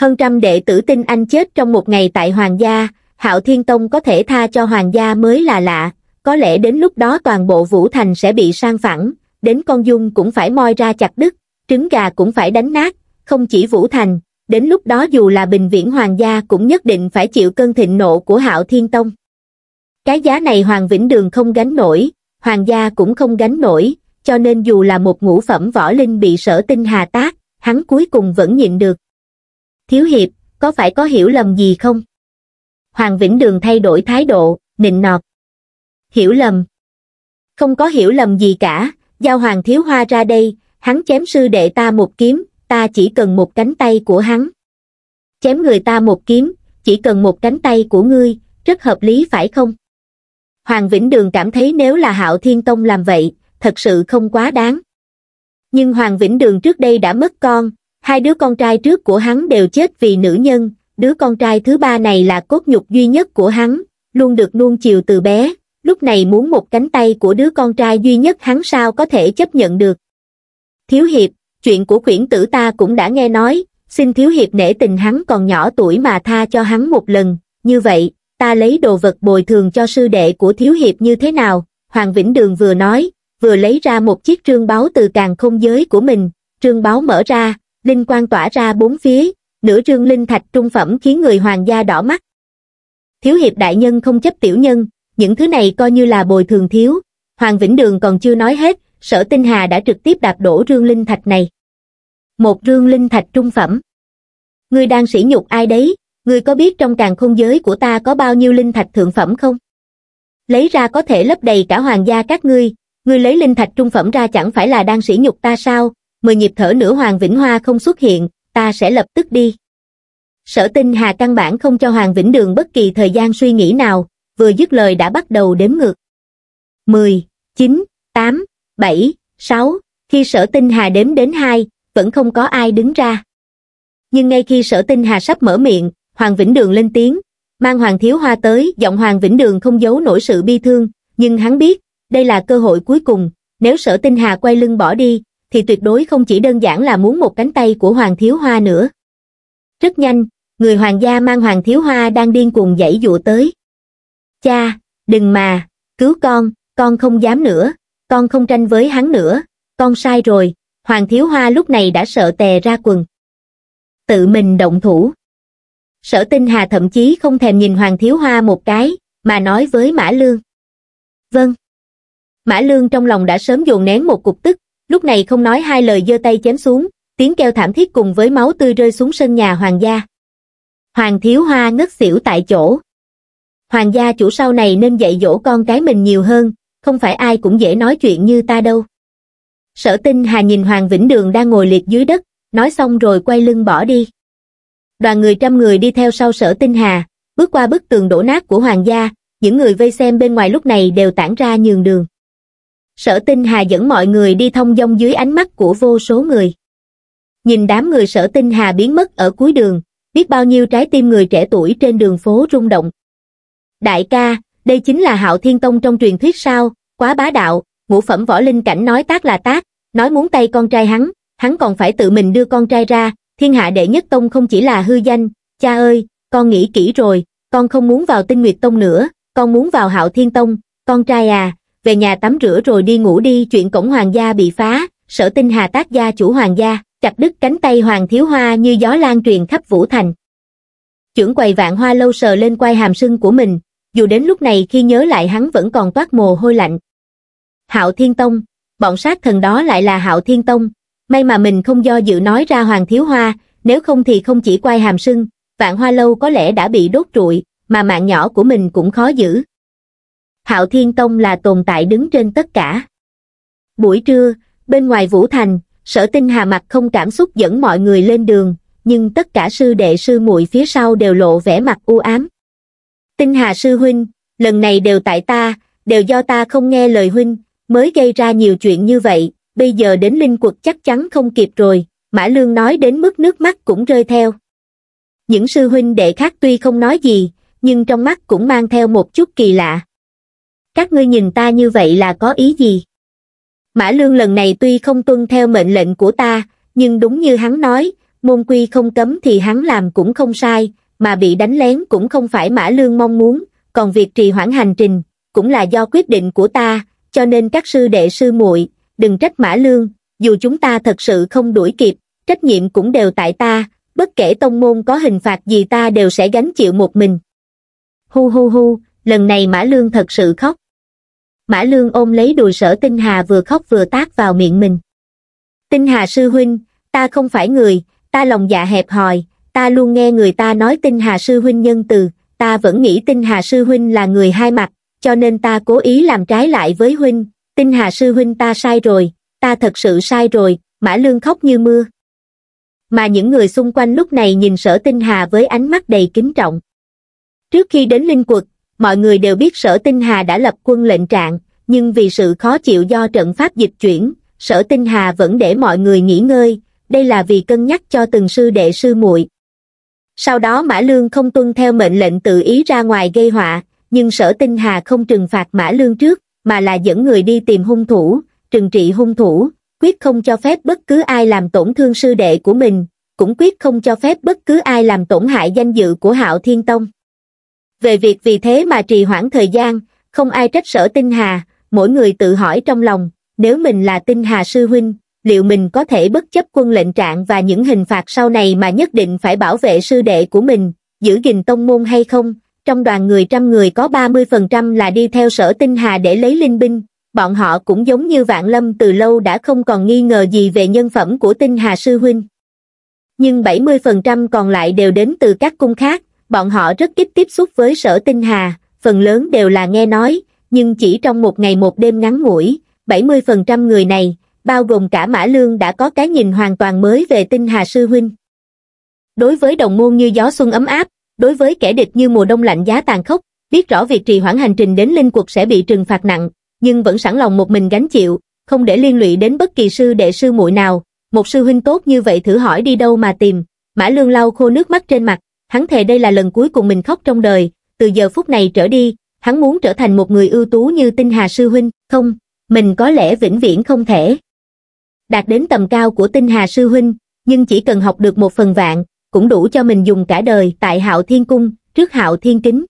Hơn trăm đệ tử tinh anh chết trong một ngày tại Hoàng gia, Hạo Thiên Tông có thể tha cho Hoàng gia mới là lạ, có lẽ đến lúc đó toàn bộ Vũ Thành sẽ bị sang phẳng, đến con dung cũng phải moi ra chặt đứt, trứng gà cũng phải đánh nát, không chỉ Vũ Thành, đến lúc đó dù là bình viễn hoàng gia cũng nhất định phải chịu cơn thịnh nộ của hạo thiên tông. Cái giá này Hoàng Vĩnh Đường không gánh nổi, Hoàng gia cũng không gánh nổi, cho nên dù là một ngũ phẩm võ linh bị sở tinh hà tác, hắn cuối cùng vẫn nhịn được. Thiếu hiệp, có phải có hiểu lầm gì không? Hoàng Vĩnh Đường thay đổi thái độ, nịnh nọt hiểu lầm. Không có hiểu lầm gì cả, giao hoàng thiếu hoa ra đây, hắn chém sư đệ ta một kiếm, ta chỉ cần một cánh tay của hắn. Chém người ta một kiếm, chỉ cần một cánh tay của ngươi, rất hợp lý phải không? Hoàng Vĩnh Đường cảm thấy nếu là hạo thiên tông làm vậy, thật sự không quá đáng. Nhưng Hoàng Vĩnh Đường trước đây đã mất con, hai đứa con trai trước của hắn đều chết vì nữ nhân, đứa con trai thứ ba này là cốt nhục duy nhất của hắn, luôn được nuông chiều từ bé, lúc này muốn một cánh tay của đứa con trai duy nhất hắn sao có thể chấp nhận được. Thiếu hiệp, chuyện của khuyển tử ta cũng đã nghe nói, xin thiếu hiệp nể tình hắn còn nhỏ tuổi mà tha cho hắn một lần, như vậy, ta lấy đồ vật bồi thường cho sư đệ của thiếu hiệp như thế nào, Hoàng Vĩnh Đường vừa nói, vừa lấy ra một chiếc trương báo từ càng không giới của mình, trương báo mở ra, linh quang tỏa ra bốn phía, nửa trương linh thạch trung phẩm khiến người hoàng gia đỏ mắt. Thiếu hiệp đại nhân không chấp tiểu nhân, những thứ này coi như là bồi thường thiếu. Hoàng Vĩnh Đường còn chưa nói hết, sở tinh hà đã trực tiếp đạp đổ rương linh thạch này. Một rương linh thạch trung phẩm. Ngươi đang sỉ nhục ai đấy, ngươi có biết trong càng khôn giới của ta có bao nhiêu linh thạch thượng phẩm không? Lấy ra có thể lấp đầy cả hoàng gia các ngươi, ngươi lấy linh thạch trung phẩm ra chẳng phải là đang sỉ nhục ta sao? Mười nhịp thở nửa Hoàng Vĩnh Hoa không xuất hiện, ta sẽ lập tức đi. Sở tinh hà căn bản không cho Hoàng Vĩnh Đường bất kỳ thời gian suy nghĩ nào, vừa dứt lời đã bắt đầu đếm ngược mười chín tám bảy sáu khi sở tinh hà đếm đến hai vẫn không có ai đứng ra nhưng ngay khi sở tinh hà sắp mở miệng hoàng vĩnh đường lên tiếng mang hoàng thiếu hoa tới giọng hoàng vĩnh đường không giấu nổi sự bi thương nhưng hắn biết đây là cơ hội cuối cùng nếu sở tinh hà quay lưng bỏ đi thì tuyệt đối không chỉ đơn giản là muốn một cánh tay của hoàng thiếu hoa nữa rất nhanh người hoàng gia mang hoàng thiếu hoa đang điên cuồng dãy dụa tới Cha, đừng mà, cứu con, con không dám nữa, con không tranh với hắn nữa, con sai rồi, Hoàng Thiếu Hoa lúc này đã sợ tè ra quần. Tự mình động thủ. Sở tinh hà thậm chí không thèm nhìn Hoàng Thiếu Hoa một cái, mà nói với Mã Lương. Vâng. Mã Lương trong lòng đã sớm dồn nén một cục tức, lúc này không nói hai lời giơ tay chém xuống, tiếng kêu thảm thiết cùng với máu tươi rơi xuống sân nhà hoàng gia. Hoàng Thiếu Hoa ngất xỉu tại chỗ hoàng gia chủ sau này nên dạy dỗ con cái mình nhiều hơn, không phải ai cũng dễ nói chuyện như ta đâu. Sở tinh hà nhìn Hoàng Vĩnh Đường đang ngồi liệt dưới đất, nói xong rồi quay lưng bỏ đi. Đoàn người trăm người đi theo sau sở tinh hà, bước qua bức tường đổ nát của Hoàng gia, những người vây xem bên ngoài lúc này đều tản ra nhường đường. Sở tinh hà dẫn mọi người đi thông dong dưới ánh mắt của vô số người. Nhìn đám người sở tinh hà biến mất ở cuối đường, biết bao nhiêu trái tim người trẻ tuổi trên đường phố rung động, Đại ca, đây chính là hạo thiên tông trong truyền thuyết sao, quá bá đạo, ngũ phẩm võ linh cảnh nói tác là tác, nói muốn tay con trai hắn, hắn còn phải tự mình đưa con trai ra, thiên hạ đệ nhất tông không chỉ là hư danh, cha ơi, con nghĩ kỹ rồi, con không muốn vào tinh nguyệt tông nữa, con muốn vào hạo thiên tông, con trai à, về nhà tắm rửa rồi đi ngủ đi chuyện cổng hoàng gia bị phá, sở tinh hà tác gia chủ hoàng gia, chặt đứt cánh tay hoàng thiếu hoa như gió lan truyền khắp vũ thành. Chưởng quầy vạn hoa lâu sờ lên quai hàm sưng của mình, dù đến lúc này khi nhớ lại hắn vẫn còn toát mồ hôi lạnh. Hạo Thiên Tông, bọn sát thần đó lại là Hạo Thiên Tông, may mà mình không do dự nói ra Hoàng Thiếu Hoa, nếu không thì không chỉ quay hàm sưng, vạn hoa lâu có lẽ đã bị đốt trụi, mà mạng nhỏ của mình cũng khó giữ. Hạo Thiên Tông là tồn tại đứng trên tất cả. Buổi trưa, bên ngoài Vũ Thành, sở tinh hà mặt không cảm xúc dẫn mọi người lên đường, nhưng tất cả sư đệ sư muội phía sau đều lộ vẻ mặt u ám tinh hà sư huynh lần này đều tại ta đều do ta không nghe lời huynh mới gây ra nhiều chuyện như vậy bây giờ đến linh quật chắc chắn không kịp rồi mã lương nói đến mức nước mắt cũng rơi theo những sư huynh đệ khác tuy không nói gì nhưng trong mắt cũng mang theo một chút kỳ lạ các ngươi nhìn ta như vậy là có ý gì mã lương lần này tuy không tuân theo mệnh lệnh của ta nhưng đúng như hắn nói môn quy không cấm thì hắn làm cũng không sai mà bị đánh lén cũng không phải Mã Lương mong muốn, còn việc trì hoãn hành trình, cũng là do quyết định của ta, cho nên các sư đệ sư muội đừng trách Mã Lương, dù chúng ta thật sự không đuổi kịp, trách nhiệm cũng đều tại ta, bất kể tông môn có hình phạt gì ta đều sẽ gánh chịu một mình. Hu hu hu, lần này Mã Lương thật sự khóc. Mã Lương ôm lấy đùi sở Tinh Hà vừa khóc vừa tác vào miệng mình. Tinh Hà sư huynh, ta không phải người, ta lòng dạ hẹp hòi, ta luôn nghe người ta nói tinh hà sư huynh nhân từ, ta vẫn nghĩ tinh hà sư huynh là người hai mặt, cho nên ta cố ý làm trái lại với huynh, tinh hà sư huynh ta sai rồi, ta thật sự sai rồi, mã lương khóc như mưa. Mà những người xung quanh lúc này nhìn sở tinh hà với ánh mắt đầy kính trọng. Trước khi đến Linh Quật, mọi người đều biết sở tinh hà đã lập quân lệnh trạng, nhưng vì sự khó chịu do trận pháp dịch chuyển, sở tinh hà vẫn để mọi người nghỉ ngơi, đây là vì cân nhắc cho từng sư đệ sư muội sau đó mã lương không tuân theo mệnh lệnh tự ý ra ngoài gây họa nhưng sở tinh hà không trừng phạt mã lương trước mà là dẫn người đi tìm hung thủ trừng trị hung thủ quyết không cho phép bất cứ ai làm tổn thương sư đệ của mình cũng quyết không cho phép bất cứ ai làm tổn hại danh dự của hạo thiên tông về việc vì thế mà trì hoãn thời gian không ai trách sở tinh hà mỗi người tự hỏi trong lòng nếu mình là tinh hà sư huynh liệu mình có thể bất chấp quân lệnh trạng và những hình phạt sau này mà nhất định phải bảo vệ sư đệ của mình, giữ gìn tông môn hay không? Trong đoàn người trăm người có 30% là đi theo sở tinh hà để lấy linh binh, bọn họ cũng giống như vạn lâm từ lâu đã không còn nghi ngờ gì về nhân phẩm của tinh hà sư huynh. Nhưng 70% còn lại đều đến từ các cung khác, bọn họ rất ít tiếp xúc với sở tinh hà, phần lớn đều là nghe nói, nhưng chỉ trong một ngày một đêm ngắn ngủi, 70% người này, bao gồm cả Mã Lương đã có cái nhìn hoàn toàn mới về tinh Hà Sư Huynh. Đối với đồng môn như gió xuân ấm áp, đối với kẻ địch như mùa đông lạnh giá tàn khốc, biết rõ việc trì hoãn hành trình đến linh cuộc sẽ bị trừng phạt nặng, nhưng vẫn sẵn lòng một mình gánh chịu, không để liên lụy đến bất kỳ sư đệ sư muội nào, một sư huynh tốt như vậy thử hỏi đi đâu mà tìm. Mã Lương lau khô nước mắt trên mặt, hắn thề đây là lần cuối cùng mình khóc trong đời, từ giờ phút này trở đi, hắn muốn trở thành một người ưu tú như Tinh Hà sư huynh, không, mình có lẽ vĩnh viễn không thể đạt đến tầm cao của tinh hà sư huynh, nhưng chỉ cần học được một phần vạn, cũng đủ cho mình dùng cả đời tại hạo thiên cung, trước hạo thiên kính.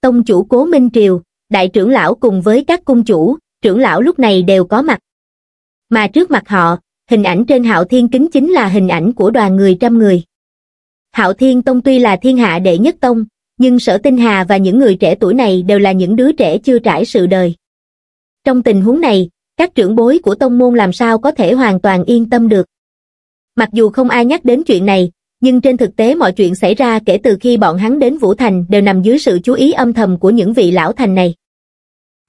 Tông chủ cố Minh Triều, đại trưởng lão cùng với các cung chủ, trưởng lão lúc này đều có mặt. Mà trước mặt họ, hình ảnh trên hạo thiên kính chính là hình ảnh của đoàn người trăm người. Hạo thiên tông tuy là thiên hạ đệ nhất tông, nhưng sở tinh hà và những người trẻ tuổi này đều là những đứa trẻ chưa trải sự đời. Trong tình huống này, các trưởng bối của tông môn làm sao có thể hoàn toàn yên tâm được. Mặc dù không ai nhắc đến chuyện này, nhưng trên thực tế mọi chuyện xảy ra kể từ khi bọn hắn đến Vũ Thành đều nằm dưới sự chú ý âm thầm của những vị lão thành này.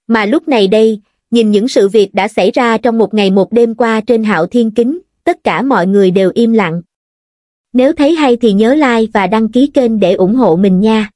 Mà lúc này đây, nhìn những sự việc đã xảy ra trong một ngày một đêm qua trên hạo thiên kính, tất cả mọi người đều im lặng. Nếu thấy hay thì nhớ like và đăng ký kênh để ủng hộ mình nha.